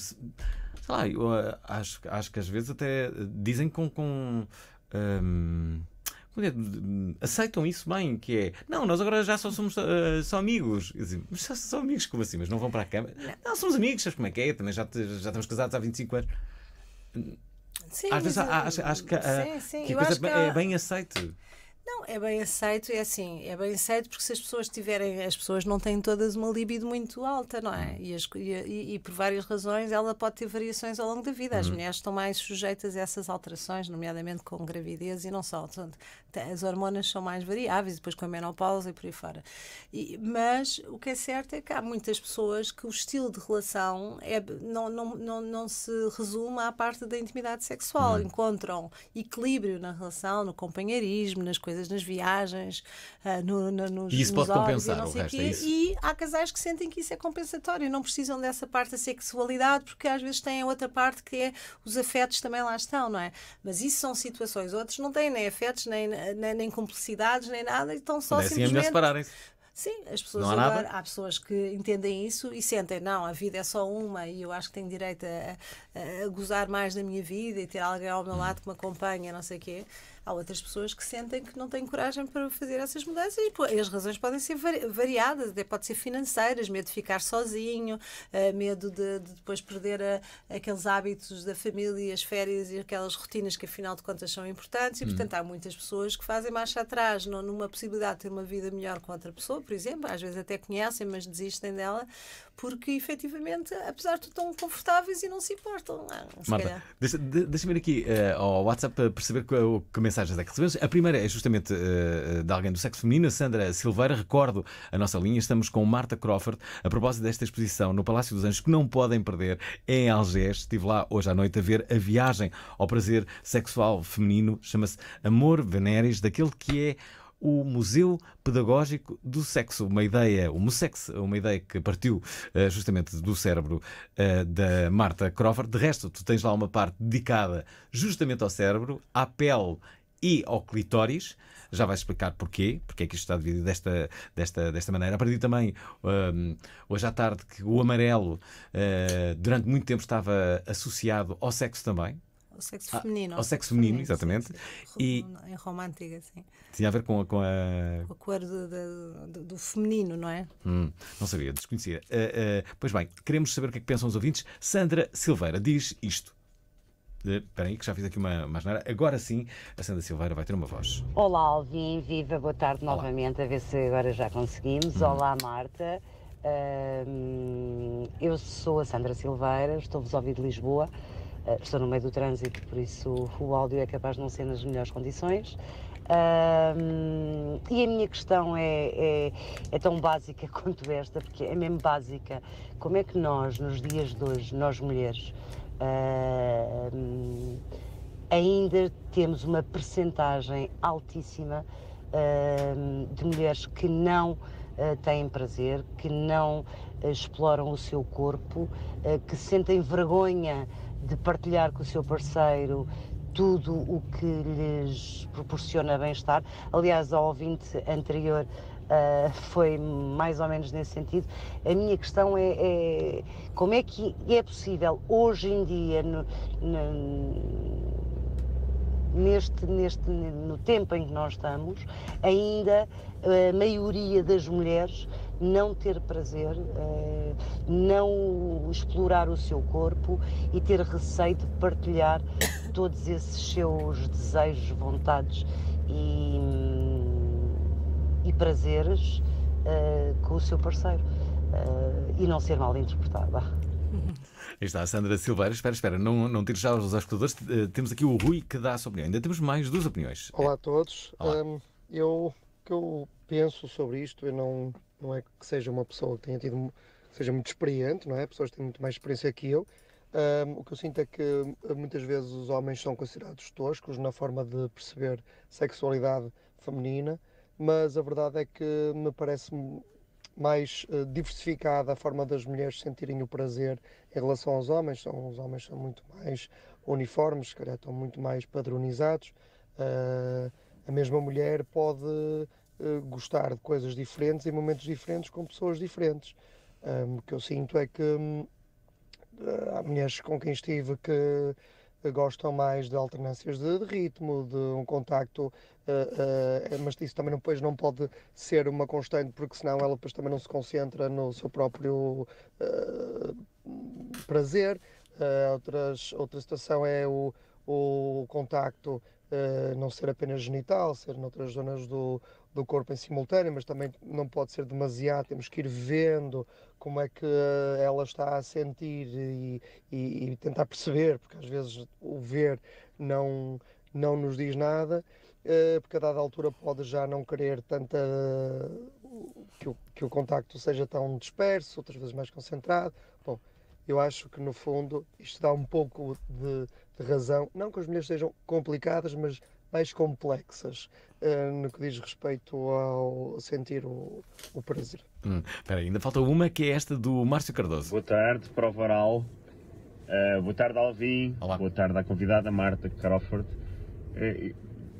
sei lá, eu, eh, acho, acho que às vezes até eh, dizem com. com hum, aceitam isso bem, que é não, nós agora já só somos uh, só amigos. mas só amigos, como assim? Mas não vão para a câmara Não, somos amigos, sabes como é que é? Também já, já estamos casados há 25 anos. Sim, às vezes eu... acho, acho, que, uh, sim, sim. que a coisa acho que é, é bem aceito. Não, é bem aceito, é assim, é bem aceito porque se as pessoas tiverem, as pessoas não têm todas uma libido muito alta, não é? E, as, e, e por várias razões ela pode ter variações ao longo da vida. As uhum. mulheres estão mais sujeitas a essas alterações, nomeadamente com gravidez e não só. Portanto, as hormonas são mais variáveis, depois com a menopausa e por aí fora. E, mas o que é certo é que há muitas pessoas que o estilo de relação é, não, não, não, não se resume à parte da intimidade sexual. Uhum. Encontram equilíbrio na relação, no companheirismo, nas coisas coisas, nas viagens, ah, no, no, nos. E isso nos pode compensar o quê, é E há casais que sentem que isso é compensatório, não precisam dessa parte da sexualidade, porque às vezes têm outra parte que é os afetos também lá estão, não é? Mas isso são situações. Outros não têm nem afetos, nem, nem, nem cumplicidades, nem nada, estão só Mas é Assim é separarem-se. Sim, as pessoas há agora, há pessoas que entendem isso e sentem, não, a vida é só uma e eu acho que tenho direito a, a, a gozar mais da minha vida e ter alguém ao meu lado que me acompanha, não sei o quê. Há outras pessoas que sentem que não têm coragem para fazer essas mudanças e as razões podem ser variadas, até pode ser financeiras, medo de ficar sozinho, eh, medo de, de depois perder a, eh, aqueles hábitos da família, as férias e aquelas rotinas que afinal de contas são importantes e uhum. portanto há muitas pessoas que fazem marcha atrás numa possibilidade de ter uma vida melhor com outra pessoa, por exemplo, às vezes até conhecem mas desistem dela porque efetivamente, apesar de estão confortáveis e não se importam. Não, é? se Marta, deixa-me deixa, ver aqui uh, ao WhatsApp perceber que, que mensagens é que recebemos. A primeira é justamente uh, de alguém do sexo feminino, Sandra Silveira. Recordo a nossa linha, estamos com Marta Crawford a propósito desta exposição no Palácio dos Anjos, que não podem perder, em Algés. Estive lá hoje à noite a ver a viagem ao prazer sexual feminino, chama-se Amor Veneres, daquele que é o Museu Pedagógico do Sexo, uma ideia, o Musex, uma ideia que partiu eh, justamente do cérebro eh, da Marta Crawford. De resto, tu tens lá uma parte dedicada justamente ao cérebro, à pele e ao clitóris. Já vais explicar porquê, porque é que isto está dividido desta, desta, desta maneira. Aprendi também um, ehm, hoje à tarde que o amarelo uh, durante muito tempo estava associado ao sexo também. Ah, ao sexo feminino. Ah, ao sexo feminino, feminino exatamente. Sim, sim. E... Em Roma Antiga, sim. Tinha a ver com, com a. Com a cor do, do, do feminino, não é? Hum, não sabia, desconhecia. Uh, uh, pois bem, queremos saber o que é que pensam os ouvintes. Sandra Silveira diz isto. Espera aí, que já fiz aqui uma masneira. Agora sim, a Sandra Silveira vai ter uma voz. Olá, Alvin, viva, boa tarde Olá. novamente, a ver se agora já conseguimos. Hum. Olá, Marta. Uh, eu sou a Sandra Silveira, estou-vos a ouvir de Lisboa. Uh, eh, estou no meio do trânsito, por isso o áudio é capaz de não ser nas melhores condições. e a minha questão é, é, é, tão básica quanto esta, porque é mesmo básica. Como é que nós, nos dias de hoje, nós mulheres, uh, ainda temos uma percentagem altíssima uh, de mulheres que não eh, têm prazer, que não eh, exploram o seu corpo, que sentem vergonha de partilhar com o seu parceiro tudo o que lhes proporciona bem-estar. Aliás, ao ouvinte anterior uh, foi mais ou menos nesse sentido. A minha questão é, é como é que é possível hoje em dia, no, no, neste, neste, no tempo em que nós estamos, ainda a maioria das mulheres não ter prazer, eh, não explorar o seu corpo e ter receio de partilhar todos esses seus desejos, vontades e, hum, e prazeres eh, com o seu parceiro eh, e não ser mal interpretada. Aí está a Sandra Silveira. Espera, espera, não, não tires já os escutadores. Temos aqui o Rui que dá a sua opinião. Ainda temos mais duas opiniões. Olá a todos. Olá. Um, eu que eu penso sobre isto, eu não não é que seja uma pessoa que tenha tido, que seja muito experiente, não é? Pessoas que têm muito mais experiência que eu. Um, o que eu sinto é que ah, muitas vezes os homens são considerados toscos na forma de perceber sexualidade feminina, mas a verdade é que me parece mais uh, diversificada a forma das mulheres sentirem o prazer em relação aos homens. São, os homens são muito mais uniformes, se calhar estão muito mais padronizados. Uh, a mesma mulher pode eh, gostar de coisas diferentes em momentos diferentes com pessoas diferentes. Um, o que eu sinto é que um, eh, há mulheres com quem estive que eh, gostam mais de alternâncias de, de ritmo, de um contacto, uh, uh, mas isso também depois não pode ser uma constante, porque senão ela depois também não se concentra no seu próprio uh, prazer. outras, outra situação é o, o contacto não ser apenas genital, ser noutras zonas do, do corpo em simultâneo, mas também não pode ser demasiado, temos que ir vendo como é que eh, ela está a sentir e, e, e tentar perceber, porque às vezes o ver não, não nos diz nada, eh, porque a dada altura pode já não querer tanta eh, que o, que o contacto seja tão disperso, outras vezes mais concentrado. Bom, eu acho que no fundo isto dá um pouco de, de razão, não que as mulheres sejam complicadas, mas mais complexas uh, no que diz respeito ao sentir o, o prazer. Hum, ainda falta uma que é esta do Márcio Cardoso. Boa tarde, prova oral. Uh, boa tarde, Alvin. Olá. Boa tarde à convidada, Marta Crawford. Uh,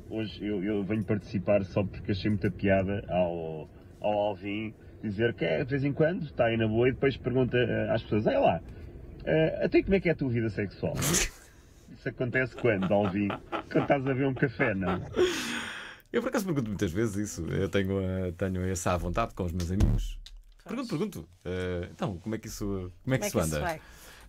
hoje eu, eu, venho participar só porque achei muita piada ao, ao Alvin dizer que é, de vez em quando está aí na boa e depois pergunta às pessoas: é lá, até como é que é a tua vida sexual? Isso acontece quando, Alvin? Quando estás a ver um café, não? Eu por acaso pergunto muitas vezes isso. Eu tenho, uh, tenho essa à vontade com os meus amigos. Pergunto, pergunto. Uh, então, como é que isso, como é que como é isso é que anda? Isso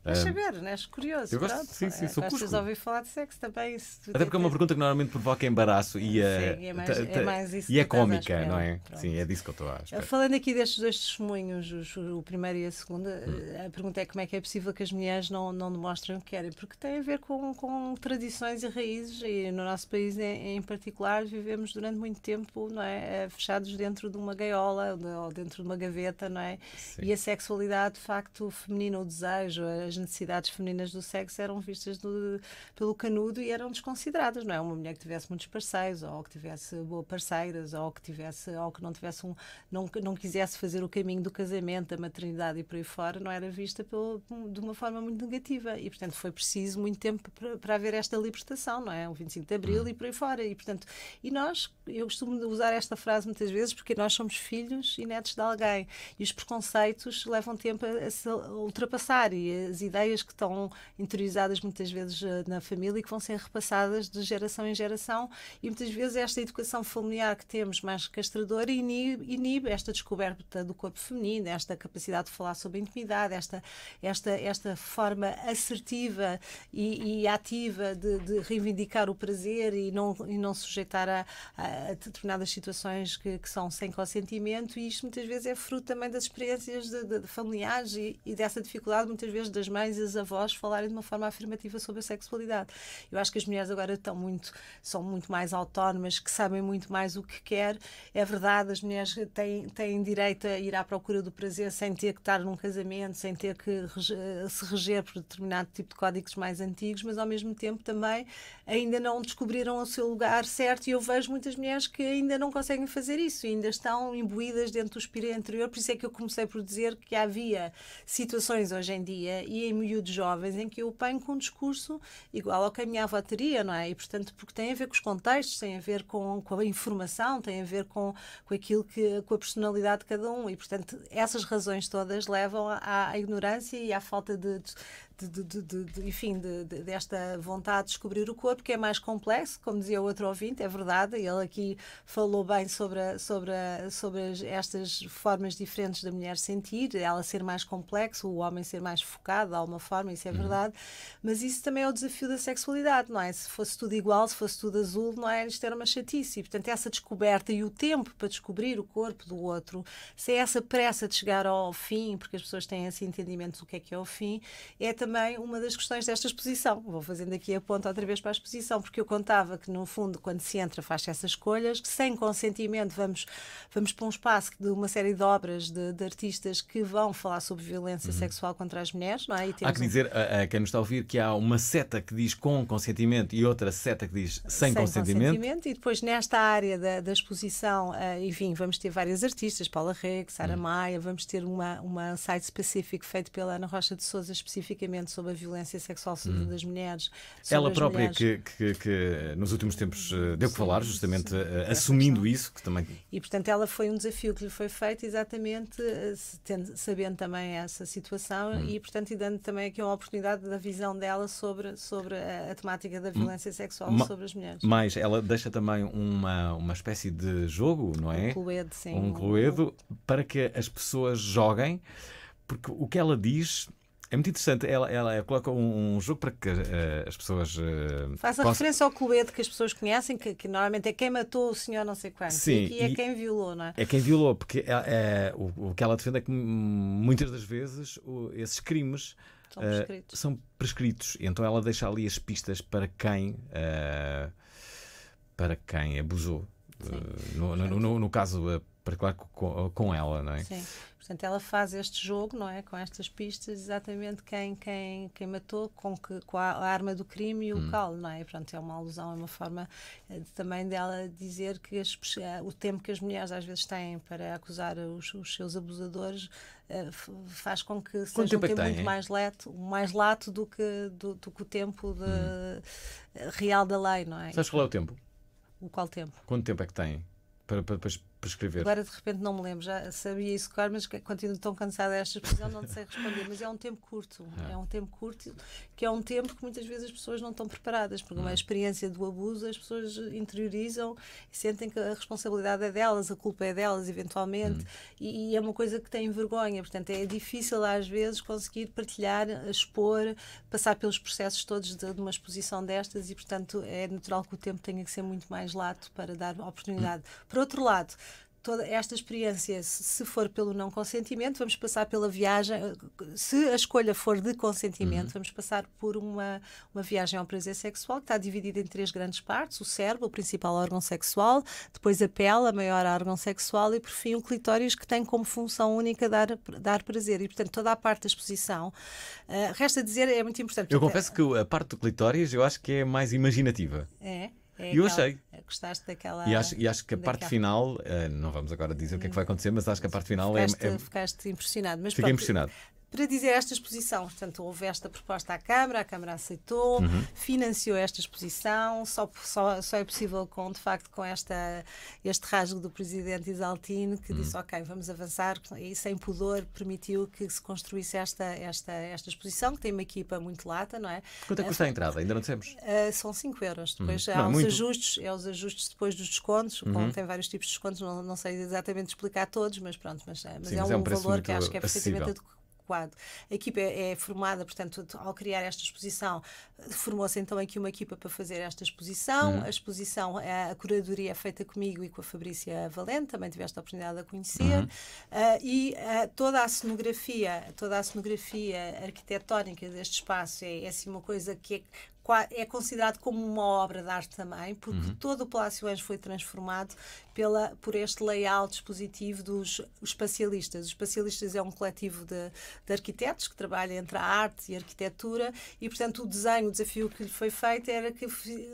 mas um, saber, né? És curioso. Eu gosto, sim, sim, é, sou Gostas de ouvir falar de sexo também. Até porque é uma pergunta que normalmente provoca embaraço e é, sim, é, mais, é mais isso. E é cómica, não é? Pronto. Sim, é disso que eu estou a achar. Falando aqui destes dois testemunhos, os, o primeiro e a segunda, hum. a pergunta é como é que é possível que as mulheres não, não demonstrem o que querem? Porque tem a ver com, com tradições e raízes e no nosso país em, em particular vivemos durante muito tempo, não é? Eh, fechados dentro de uma gaiola ou dentro de uma gaveta, não é? Sim. E a sexualidade, de facto, feminina, o desejo, as as necessidades femininas do sexo eram vistas do, pelo canudo e eram desconsideradas, não é? Uma mulher que tivesse muitos parceiros, ou que tivesse boas parceiras, ou que tivesse, ou que não tivesse um, não, não quisesse fazer o caminho do casamento, da maternidade e por aí fora, não era vista pelo, de uma forma muito negativa. E, portanto, foi preciso muito tempo para, para haver esta libertação, não é? O 25 de Abril e por aí fora. E, portanto, e nós, eu costumo usar esta frase muitas vezes, porque nós somos filhos e netos de alguém. E os preconceitos levam tempo a, a se ultrapassar e as ideias que estão interiorizadas muitas vezes eh, na família e que vão ser repassadas de geração em geração. E muitas vezes esta educação familiar que temos mais castradora inibe, inibe esta descoberta do corpo feminino, esta capacidade de falar sobre a intimidade, esta, esta, esta forma assertiva e, e ativa de, de, reivindicar o prazer e não, e não sujeitar a, a, determinadas situações que, que, são sem consentimento. E isto muitas vezes é fruto também das experiências de, de, de familiares e, e dessa dificuldade muitas vezes das mães e as avós falarem de uma forma afirmativa sobre a sexualidade. Eu acho que as mulheres agora estão muito, são muito mais autónomas, que sabem muito mais o que quer. É verdade, as mulheres têm, têm direito a ir à procura do prazer sem ter que estar num casamento, sem ter que se reger por determinado tipo de códigos mais antigos, mas ao mesmo tempo também ainda não descobriram o seu lugar certo. E eu vejo muitas mulheres que ainda não conseguem fazer isso, ainda estão imbuídas dentro do espírito anterior. Por isso é que eu comecei por dizer que havia situações hoje em dia e em em miúdos jovens em que eu apanho com um discurso igual ao que a minha avó teria, não é? E, portanto, porque tem a ver com os contextos, tem a ver com, com a informação, tem a ver com, com aquilo que, com a personalidade de cada um. E, portanto, essas razões todas levam à, à ignorância e à falta de, de, de, de, enfim, desta vontade de descobrir o corpo, que é mais complexo, como dizia outro ouvinte, é verdade, ele aqui falou bem sobre, a, sobre, a, sobre estas formas diferentes da mulher sentir, ela ser mais complexa, o homem ser mais focado, de alguma forma, isso é uhum. verdade, uhum. mas isso também é o desafio da sexualidade, não é? Se fosse tudo igual, se fosse tudo azul, não é? Isto era uma chatice, e, portanto, essa descoberta e o tempo para descobrir o corpo do outro, se é essa pressa de chegar ao fim, porque as pessoas têm esse entendimento do que é que é o fim, é também uma das questões desta exposição. Vou fazendo aqui a ponta outra vez para a exposição, porque eu contava que, no fundo, quando se entra, faz essas escolhas, que sem consentimento vamos, vamos para um espaço de uma série de obras de, de artistas que vão falar sobre violência uhum. sexual contra as mulheres, não é? há que dizer a, a, quem nos está a ouvir que há uma seta que diz com consentimento e outra seta que diz sem, sem consentimento. consentimento. E depois, nesta área da, da exposição, uh, enfim, vamos ter várias artistas, Paula Rego, Sara uhum. Maia, vamos ter uma, uma site específico feito pela Ana Rocha de Souza especificamente sobre a violência sexual hum. das mulheres. Ela própria mulheres. Que, que, que, nos últimos tempos eh, deu sim, que falar, justamente sim, eh, sim, assumindo isso, que também. E portanto ela foi um desafio que lhe foi feito exatamente eh, tendo, sabendo também essa situação hum. e portanto e dando também aqui uma oportunidade da visão dela sobre, sobre a, a temática da hum. violência hum. sexual Ma sobre as mulheres. Mas ela deixa também uma, uma espécie de jogo, não é? Um cluedo, sim. Um cluedo um... para que as pessoas joguem, porque o que ela diz é muito interessante. Ela, ela coloca um, um jogo para que uh, as pessoas. Uh, possam... referência ao colete que as pessoas conhecem, que, que, normalmente é quem matou o senhor não sei quando. Sim. E, é e é quem violou, não é? É quem violou, porque é, é o, o, que ela defende é que muitas das vezes o, esses crimes. São eh, prescritos. Uh, são prescritos. Então ela deixa ali as pistas para quem para quem abusou. No, no, no, no, caso, para claro com, com, ela, não é? Sim. Portanto, ela faz este jogo, não é? Com estas pistas, exatamente quem, quem, quem matou, com, que, com a, arma do crime e o hum. não é? Pronto, é uma alusão, é uma forma eh, de, também dela dizer que as, eh, o tempo que as mulheres às vezes têm para acusar os, os seus abusadores eh, faz com que Quanto seja um tempo, é tem, muito mais, leto, mais lato do que, do, do que o tempo de, hum. real da lei, não é? Sabes qual é o tempo? O qual tempo? Quanto tempo é que tem para, para, para prescrever. Agora de repente não me lembro, já sabia isso, claro, mas continuo tão cansada desta expressão, não sei responder. Mas é um tempo curto, ah. é um tempo curto, que é um tempo que muitas vezes as pessoas não estão preparadas, porque uma hum. experiência do abuso as pessoas interiorizam e sentem que a responsabilidade é delas, a culpa é delas, eventualmente, hum. e, e, é uma coisa que têm vergonha. Portanto, é difícil às vezes conseguir partilhar, expor, passar pelos processos todos de, de uma exposição destas, e portanto é natural que o tempo tenha que ser muito mais lato para dar oportunidade. Hum. Por outro lado, toda esta experiência, se for pelo não consentimento, vamos passar pela viagem, se a escolha for de consentimento, uhum. vamos passar por uma, uma viagem ao prazer sexual que está dividida em três grandes partes: o cérebro, o principal órgão sexual, depois a pele, a maior órgão sexual, e por fim o clitóris, que tem como função única dar, dar prazer. E portanto, toda a parte da exposição. Uh, resta dizer, é muito importante. Eu confesso que a parte do clitóris eu acho que é mais imaginativa. É. É eu achei. É, gostaste daquela. E acho, e acho que a daquela... parte final, eh, não vamos agora dizer o que é que vai acontecer, mas acho que a parte final é ficaste, é, é. Ficaste impressionado. Mas Fiquei pronto, impressionado para dizer esta exposição. Portanto, houve esta proposta à Câmara, a Câmara aceitou, uhum. financiou esta exposição, só, só, só é possível com, de facto, com esta, este rasgo do Presidente Isaltino, que uhum. disse, ok, vamos avançar, e sem pudor permitiu que se construísse esta, esta, esta exposição, que tem uma equipa muito lata, não é? Quanto é que custa a entrada? Ainda não dissemos. Uh, são 5 euros. Uhum. Depois uhum. há não, é uns muito. ajustes, é os ajustes depois dos descontos, uhum. tem vários tipos de descontos, não, não sei exatamente explicar todos, mas pronto, mas, ah, mas Sim, é, um, mas é um valor que acho que é perfeitamente adequado adequado. A equipa é, é formada, portanto, ao criar esta exposição, formou-se então aqui uma equipa para fazer esta exposição. Uhum. A exposição, a, a curadoria é feita comigo e com a Fabrícia Valente, também tiveste a oportunidade de a conhecer. Uhum. Uh, e uh, toda a cenografia, toda a cenografia arquitetónica deste espaço é, é assim uma coisa que é é considerado como uma obra de arte também, porque uhum. todo o Palácio Anjo foi transformado pela, por este layout dispositivo dos espacialistas. Os espacialistas é um coletivo de, de, arquitetos que trabalha entre a arte e a arquitetura e, portanto, o desenho, o desafio que lhe foi feito era que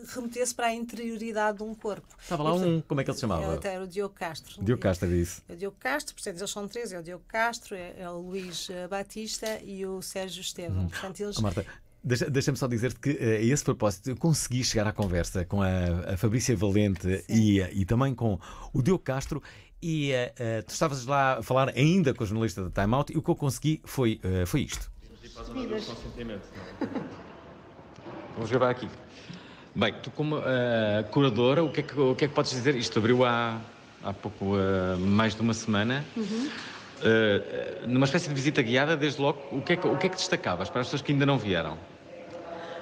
remetesse para a interioridade de um corpo. Estava lá e, portanto, um, como é que ele se chamava? Ele é era o Diogo Castro. Diogo Castro, disse. É, é o Diogo Castro, portanto, eles são três, é o Diogo Castro, é, é o Luís eh, Batista e o Sérgio Estevão. Uhum. Portanto, eles... Oh, Marta, Deixa-me deixa só dizer-te que, eh, a esse propósito, eu consegui chegar à conversa com a, a Fabrícia Valente e, eh, e também com o Diogo Castro e uh, tu estavas lá a falar ainda com a jornalista da Time Out e o que eu consegui foi, uh, foi isto. Vamos gravar aqui. Bem, tu como uh, curadora, o que, é que, o que é que podes dizer? Isto abriu há, há pouco, mais de uma semana. Uhum. Eh, numa espécie de visita guiada, desde logo, o que, é que, o que é que destacavas para as pessoas que ainda não vieram?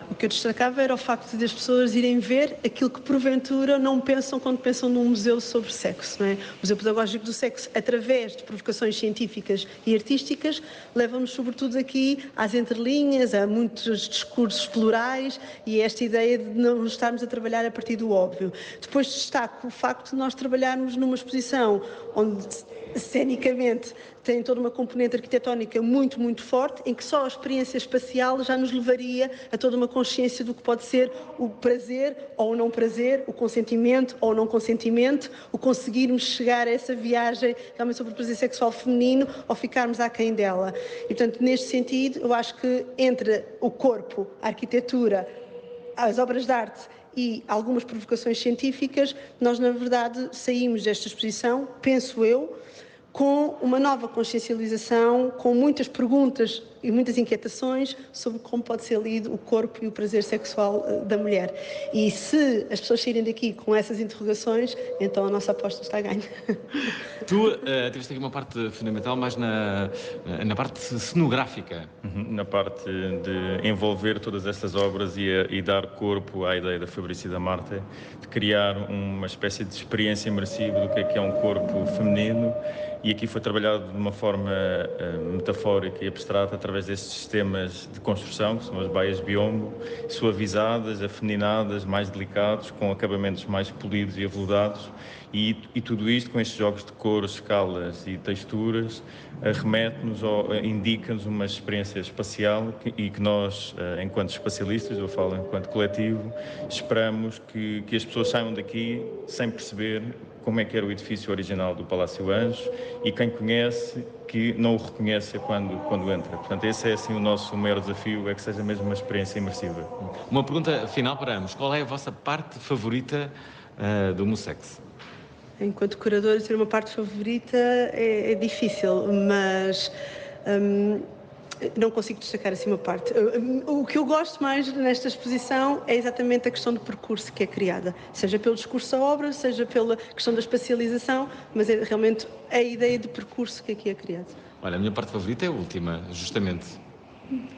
O que eu destacava era o facto de as pessoas irem ver aquilo que porventura não pensam quando pensam num museu sobre sexo. Não é? O Museu Pedagógico do Sexo, através de provocações científicas e artísticas, leva-nos sobretudo aqui às entrelinhas, a muitos discursos plurais e esta ideia de não estarmos a trabalhar a partir do óbvio. Depois destaco o facto de nós trabalharmos numa exposição onde cenicamente tem toda uma componente arquitetónica muito, muito forte, em que só a experiência espacial já nos levaria a toda uma consciência do que pode ser o prazer ou o não prazer, o consentimento ou o não consentimento, o conseguirmos chegar a essa viagem realmente sobre o prazer sexual feminino ou ficarmos aquém dela. E, portanto, neste sentido, eu acho que entre o corpo, a arquitetura, as obras de arte e algumas provocações científicas, nós, na verdade, saímos desta exposição, penso eu, com uma nova consciencialização, com muitas perguntas e muitas inquietações sobre como pode ser lido o corpo e o prazer sexual eh, da mulher. E se as pessoas saírem daqui com essas interrogações, então a nossa aposta está ganha. Tu uh, tiveste aqui uma parte fundamental, mas na, eh, na parte cenográfica. Uhum, na parte de envolver todas estas obras e, a, e dar corpo à ideia da Fabrício da Marta, de criar uma espécie de experiência imersiva do que é que é um corpo feminino e aqui foi trabalhado de uma forma eh, metafórica e abstrata através desses sistemas de construção, que são as baias biombo, suavizadas, afeninadas, mais delicados, com acabamentos mais polidos e aveludados, e, e tudo isto com estes jogos de cores, escalas e texturas eh, remete-nos ou eh, indica-nos uma experiência espacial que, e que nós, enquanto especialistas, eu falo enquanto coletivo, esperamos que, que as pessoas saiam daqui sem perceber como é que era o edifício original do Palácio Anjos e quem conhece que não o reconhece é quando, quando entra. Portanto, esse é assim o nosso maior desafio, é que seja mesmo uma experiência imersiva. Uma pergunta final para ambos. Qual é a vossa parte favorita uh, do Musex? Enquanto curadora, ter uma parte favorita é, é difícil, mas... Um, não consigo destacar assim uma parte. O que eu gosto mais nesta exposição é exatamente a questão do percurso que é criada, seja pelo discurso à obra, seja pela questão da espacialização, mas é realmente a ideia de percurso que aqui é criada. Olha, a minha parte favorita é a última, justamente.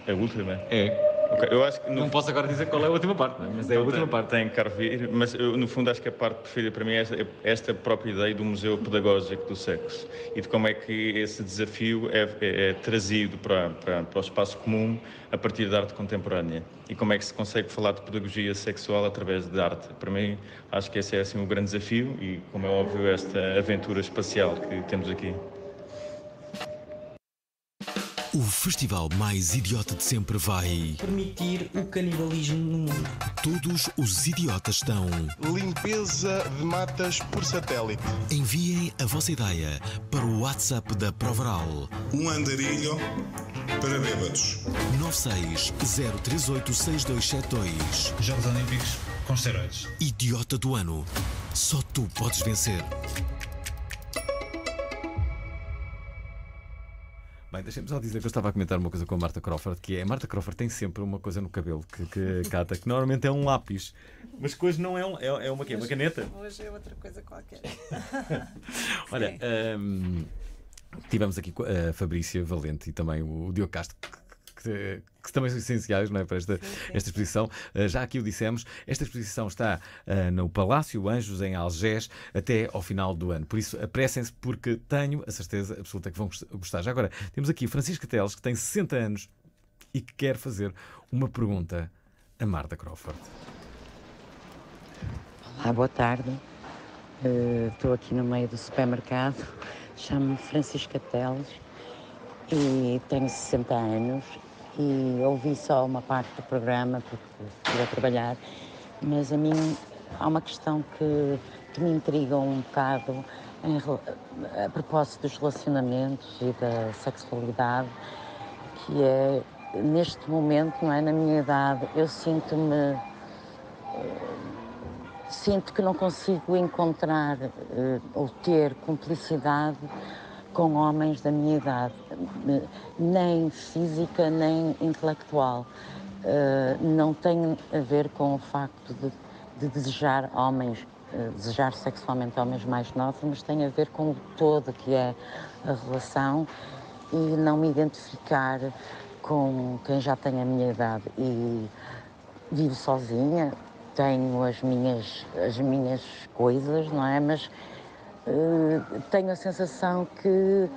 É a última? É. Okay, eu acho que no... Não posso agora dizer qual é a última parte, é? mas é a última tem, parte. Tem que ouvir, mas eu, no fundo acho que a parte preferida para mim é esta, é esta, própria ideia do Museu Pedagógico do Sexo e de como é que esse desafio é, é, é trazido para, para, para o espaço comum a partir da arte contemporânea e como é que se consegue falar de pedagogia sexual através de arte. Para mim acho que esse é assim o grande desafio e, como é óbvio, esta aventura espacial que temos aqui. O festival mais idiota de sempre vai permitir o canibalismo no mundo. Todos os idiotas estão. Limpeza de matas por satélite. Enviem a vossa ideia para o WhatsApp da Provaral. Um andarilho para bêbados. 960386272. Jogos Olímpicos com esteroides. Idiota do ano. Só tu podes vencer. bem, deixem-me só dizer que eu estava a comentar uma coisa com a Marta Crawford, que é a Marta Crawford tem sempre uma coisa no cabelo que, que cata, que normalmente é um lápis, mas que hoje não é, um, é, é uma, quê? uma caneta. Hoje é outra coisa qualquer. Olha, um, tivemos aqui a Fabrícia Valente e também o Diogo que que, que também são essenciais não é, para esta, sim, sim. esta exposição. Eh, já aqui o dissemos, esta exposição está uh, no Palácio Anjos, em Algés, até ao final do ano. Por isso, apressem-se, porque tenho a certeza absoluta que vão gostar. Já agora, temos aqui Francisca Teles, que tem 60 anos e que quer fazer uma pergunta a Marta Crawford. Olá, boa tarde. Eh, estou uh, aqui no meio do supermercado. Chamo-me Francisca Teles e tenho 60 anos e ouvi só uma parte do programa porque estive a trabalhar, mas a mim há uma questão que, que me intriga um bocado em, a propósito dos relacionamentos e da sexualidade, que é neste momento, não é? Na minha idade, eu sinto-me. Eh, sinto que não consigo encontrar eh, ou ter cumplicidade com homens da minha idade nem física nem intelectual. Eh, não tem a ver com o facto de, de desejar homens, eh, desejar sexualmente homens mais novos, mas tem a ver com o todo que é a relação e não me identificar com quem já tem a minha idade e vivo sozinha, tenho as minhas, as minhas coisas, não é? Mas uh, tenho a sensação que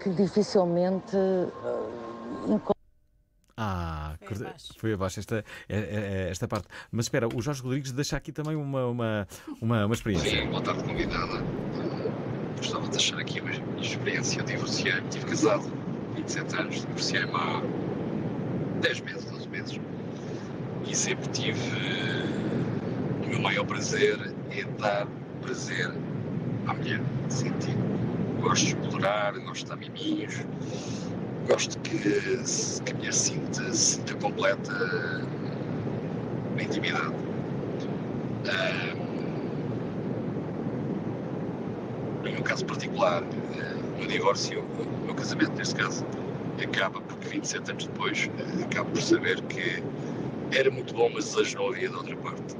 que dificilmente eh, encontra. Ah, foi abaixo, foi abaixo esta, eh, eh, esta parte. Mas espera, o Jorge Rodrigues deixa aqui também uma, uma, uma, uma experiência. Sim, boa tarde, convidada. Gostava de deixar aqui uma experiência. Eu divorciei-me, estive casado 27 anos, divorciei-me há 10 meses, 12 meses. E sempre tive o meu maior prazer em é dar prazer à mulher. Senti gosto de explorar, gosto de dar miminhos, gosto que, que a minha cinta sinta completa na intimidade. Um, em um caso particular, eh, o meu divórcio, o meu casamento neste caso, acaba porque 27 anos depois eh, acabo por saber que era muito bom, mas desejo não havia de outra parte.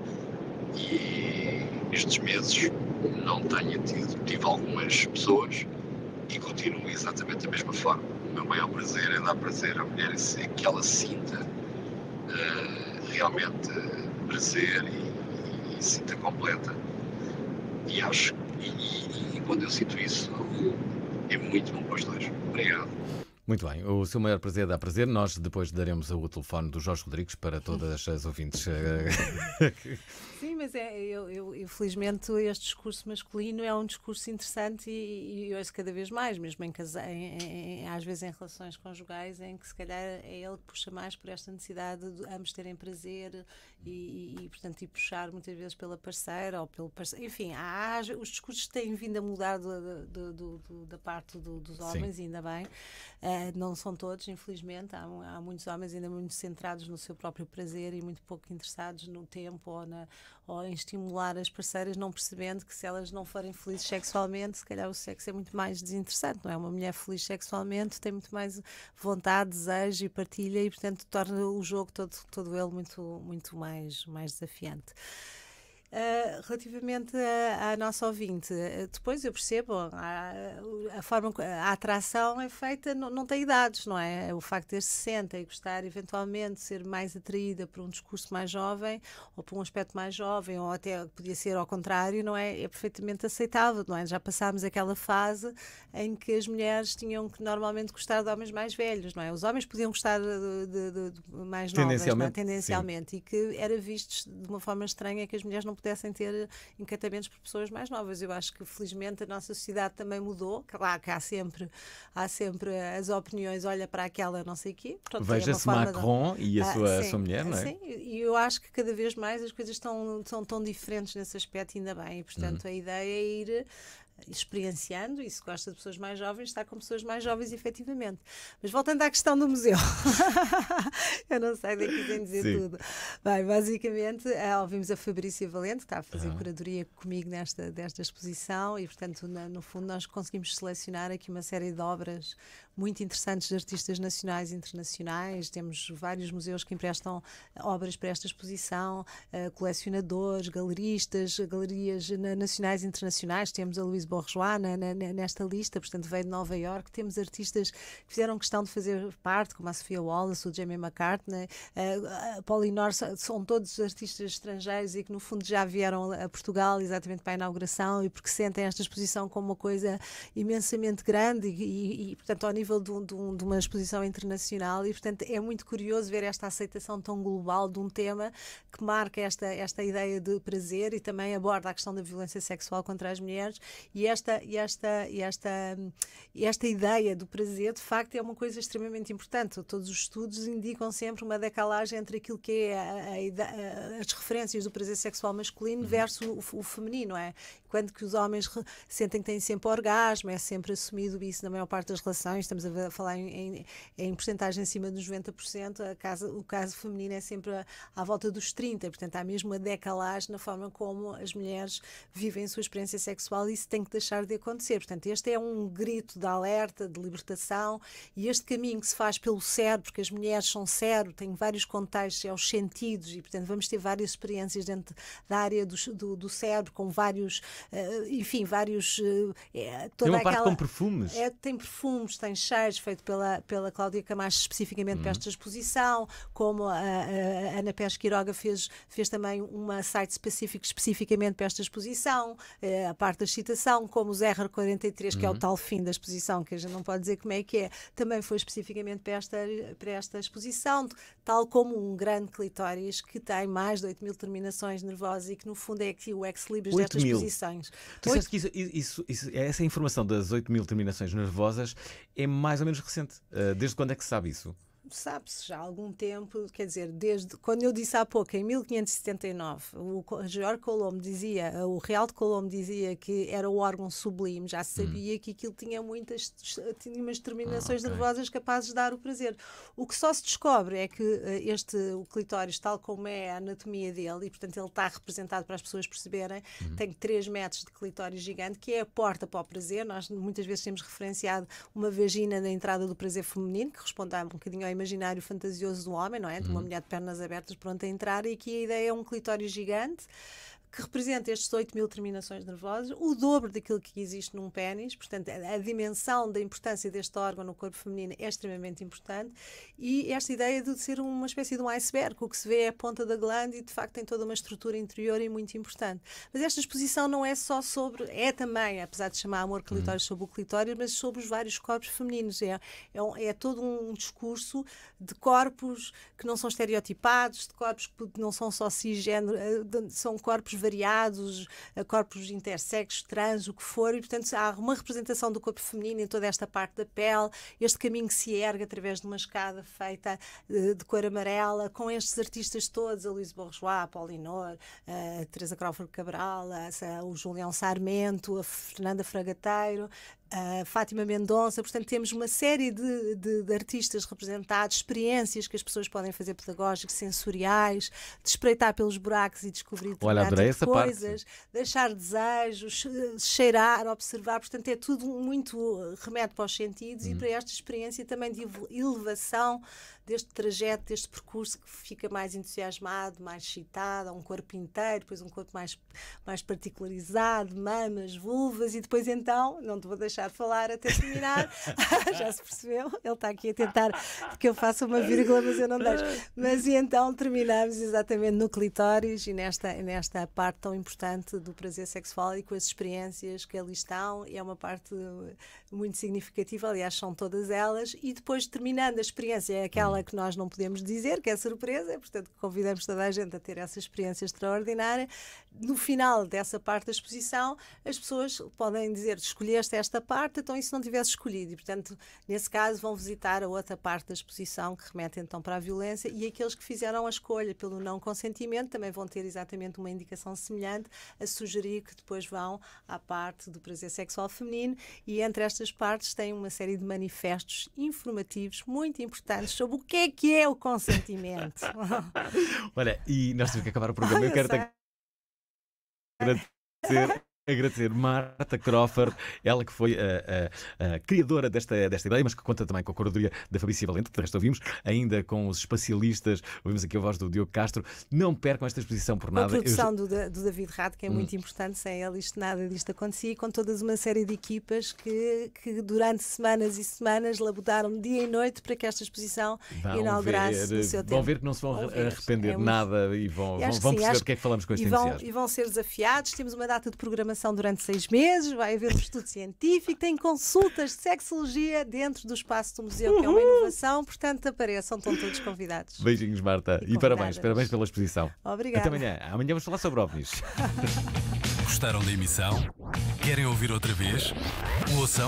E nestes meses não tenha tido. Tive algumas pessoas e continuo exatamente da mesma forma. O meu maior prazer é dar prazer à mulher, é que ela sinta uh, realmente prazer e, e, e, sinta completa. E acho e, e quando eu sinto isso, é muito bom para os dois. Obrigado. Muito bem, o seu maior prazer é dá prazer. Nós depois daremos o telefone do Jorge Rodrigues para todas as ouvintes. Eh, Sim, mas é, eu, eu, infelizmente este discurso masculino é um discurso interessante e, e eu cada vez mais, mesmo em, casa, em, em, às vezes em relações conjugais, em que se calhar é ele que puxa mais por esta necessidade de ambos terem prazer e, e, e portanto, e puxar muitas vezes pela parceira ou pelo parceiro. Enfim, há, os discursos têm vindo a mudar do, do, do, da parte dos homens, Sim. ainda bem. Uh, não são todos, infelizmente. Há, há muitos homens ainda muito centrados no seu próprio prazer e muito pouco interessados no tempo ou na ou em estimular as parceiras, não percebendo que se elas não forem felizes sexualmente, se calhar o sexo é muito mais desinteressante, não é? Uma mulher feliz sexualmente tem muito mais vontade, desejo e partilha e, portanto, torna o jogo todo, todo ele muito, muito mais, mais desafiante. Uh, relativamente à nossa ouvinte, eh, depois eu percebo, a, a forma, a atração é feita, não, não tem idades, não é? O facto de ter 60 e gostar eventualmente de ser mais atraída por um discurso mais jovem ou por um aspecto mais jovem, ou até podia ser ao contrário, não é? É perfeitamente aceitável, não é? Já passámos aquela fase em que as mulheres tinham que normalmente gostar de homens mais velhos, não é? Os homens podiam gostar de, de, de mais novos é? tendencialmente, é? tendencialmente e que era visto de uma forma estranha que as mulheres não pudessem ter encantamentos por pessoas mais novas. Eu acho que, felizmente, a nossa sociedade também mudou. Claro que há sempre, há sempre as opiniões, olha para aquela, não sei o quê. Veja-se Macron de... e a ah, sua, ah, sim, a sua mulher, não é? Sim, e eu acho que cada vez mais as coisas estão, estão tão diferentes nesse aspecto, ainda bem. E, portanto, uhum. a ideia é ir experienciando e se gosta de pessoas mais jovens, está com pessoas mais jovens, efetivamente. Mas voltando à questão do museu, eu não sei daqui sem dizer Sim. tudo. Bem, basicamente, eh, ouvimos a Fabrícia Valente, que está a fazer uhum. curadoria comigo nesta desta exposição, e portanto, na, no fundo, nós conseguimos selecionar aqui uma série de obras muito interessantes de artistas nacionais e internacionais. Temos vários museus que emprestam obras para esta exposição, uh, colecionadores, galeristas, galerias nacionais e internacionais. Temos a Luís Borjoá nesta lista, portanto, veio de Nova York. Temos artistas que fizeram questão de fazer parte, como a Sofia Wallace, o Jamie McCartney, uh, a Paulinor, são todos artistas estrangeiros e que, no fundo, já vieram a Portugal exatamente para a inauguração e porque sentem esta exposição como uma coisa imensamente grande e, e, e portanto, ao nível nível de, de, de, uma exposição internacional e, portanto, é muito curioso ver esta aceitação tão global de um tema que marca esta, esta ideia de prazer e também aborda a questão da violência sexual contra as mulheres e esta, e esta, e esta, e esta ideia do prazer, de facto, é uma coisa extremamente importante. Todos os estudos indicam sempre uma decalagem entre aquilo que é a, a, a, as referências do prazer sexual masculino uhum. versus o, o feminino, é? quando que os homens sentem que têm sempre orgasmo, é sempre assumido isso na maior parte das relações, estamos a falar em, em, em porcentagem acima dos 90%, a casa, o caso feminino é sempre à volta dos 30%, portanto há mesmo uma decalagem na forma como as mulheres vivem a sua experiência sexual e isso tem que deixar de acontecer. Portanto, este é um grito de alerta, de libertação e este caminho que se faz pelo cérebro, porque as mulheres são cérebro, têm vários contextos, é os sentidos e, portanto, vamos ter várias experiências dentro da área do, do, do cérebro, com vários eh, enfim, vários. Eh, é, toda tem uma aquela, parte com perfumes. É, tem perfumes, tem cheiros, feito pela, pela Cláudia Camacho especificamente uhum. para esta exposição, como a, a Ana Pérez Quiroga fez, fez também uma site específico especificamente para esta exposição, eh, a parte da citação, como o ZR43, uhum. que é o uhum. tal fim da exposição, que a gente não pode dizer como é que é, também foi especificamente para esta, para esta exposição, tal como um grande clitóris que tem mais de 8 mil terminações nervosas e que no fundo é aqui o ex-libris desta exposição cães. Tu Oito... que isso, isso, isso, essa informação das 8 mil terminações nervosas é mais ou menos recente. Eh, desde quando é que se sabe isso? sabe-se já há algum tempo, quer dizer, desde quando eu disse há pouco, em 1579, o George Colombo dizia, o Real de Colombo dizia que era o órgão sublime, já hum. sabia hum. que aquilo tinha muitas tinha umas terminações ah, okay. nervosas capazes de dar o prazer. O que só se descobre é que eh, este o clitóris, tal como é a anatomia dele, e portanto ele está representado para as pessoas perceberem, hum. tem 3 metros de clitóris gigante, que é a porta para o prazer. Nós muitas vezes temos referenciado uma vagina na entrada do prazer feminino, que responde a um bocadinho imaginário fantasioso do homem, não é? De uma uhum. mulher de pernas abertas pronta a entrar, e aqui a ideia é um clitóris gigante, que representa estes 8 mil terminações nervosas, o dobro daquilo que existe num pênis, portanto, a, dimensão da importância deste órgão no corpo feminino é extremamente importante, e esta ideia de ser uma espécie de um iceberg, o que se vê é a ponta da glande e, de facto, tem toda uma estrutura interior e muito importante. Mas esta exposição não é só sobre, é também, apesar de chamar amor clitóris hum. sobre o clitóris, mas sobre os vários corpos femininos. É, é, é todo um discurso de corpos que não são estereotipados, de corpos que não são só cisgênero, eh, são corpos variados, corpos intersexos, trans, o que for, e portanto há uma representação do corpo feminino em toda esta parte da pele, este caminho que se ergue através de uma escada feita eh, de, cor amarela, com estes artistas todos, a Luís Bourgeois, a Paulinor, a Teresa Crawford Cabral, a, o Julião Sarmento, a Fernanda Fragateiro, a Fátima Mendonça, portanto, temos uma série de, de, de, artistas representados, experiências que as pessoas podem fazer pedagógicas, sensoriais, de espreitar pelos buracos e descobrir Olha, essa coisas, parte. deixar desejos, cheirar, observar, portanto, é tudo muito remete para os sentidos hum. e para esta experiência também de elevação deste trajeto, deste percurso que fica mais entusiasmado, mais excitado, há um corpo inteiro, depois um corpo mais, mais particularizado, mamas, vulvas, e depois então, não te vou deixar de falar até terminar, já se percebeu? Ele está aqui a tentar que eu faça uma vírgula, mas eu não deixo. Mas e então terminamos exatamente no clitóris e nesta, nesta parte tão importante do prazer sexual e com as experiências que ali estão, e é uma parte muito significativa, aliás, são todas elas, e depois terminando a experiência, é aquela é que nós não podemos dizer, que é surpresa, portanto convidamos toda a gente a ter essa experiência extraordinária. No final dessa parte da exposição, as pessoas podem dizer, escolheste esta parte, então isso não tivesse escolhido. E, portanto, nesse caso, vão visitar a outra parte da exposição que remete então para a violência e aqueles que fizeram a escolha pelo não consentimento também vão ter exatamente uma indicação semelhante a sugerir que depois vão à parte do prazer sexual feminino e entre estas partes tem uma série de manifestos informativos muito importantes sobre o o que é que é o consentimento? Olha, e nós temos que acabar o programa. Ai, eu, quero sei. agradecer agradecer Marta Crawford, ela que foi a, a, a, criadora desta, desta ideia, mas que conta também com a curadoria da Fabrícia Valente, que de resto ouvimos, ainda com os espacialistas, ouvimos aqui a voz do Diogo Castro. Não percam esta exposição por nada. A produção Eu... do, do, David Rato, que é hum. muito importante, sem ela isto nada disto acontecia, e com todas uma série de equipas que, que durante semanas e semanas labutaram dia e noite para que esta exposição inaugurasse no seu tempo. Vão ver que não se vão, vão arrepender é muito... nada e vão, e vão, vão sim, perceber o que é que falamos com esta e vão, e vão ser desafiados, temos uma data de programação durante seis meses, vai haver um estudo científico, tem consultas de sexologia dentro do espaço do museu, que é uma inovação, portanto apareçam, estão todos convidados. Beijinhos, Marta, e, e parabéns, parabéns pela exposição. Obrigada. Até amanhã. Amanhã vamos falar sobre OVNIs. Gostaram da emissão? Querem ouvir outra vez? Ouçam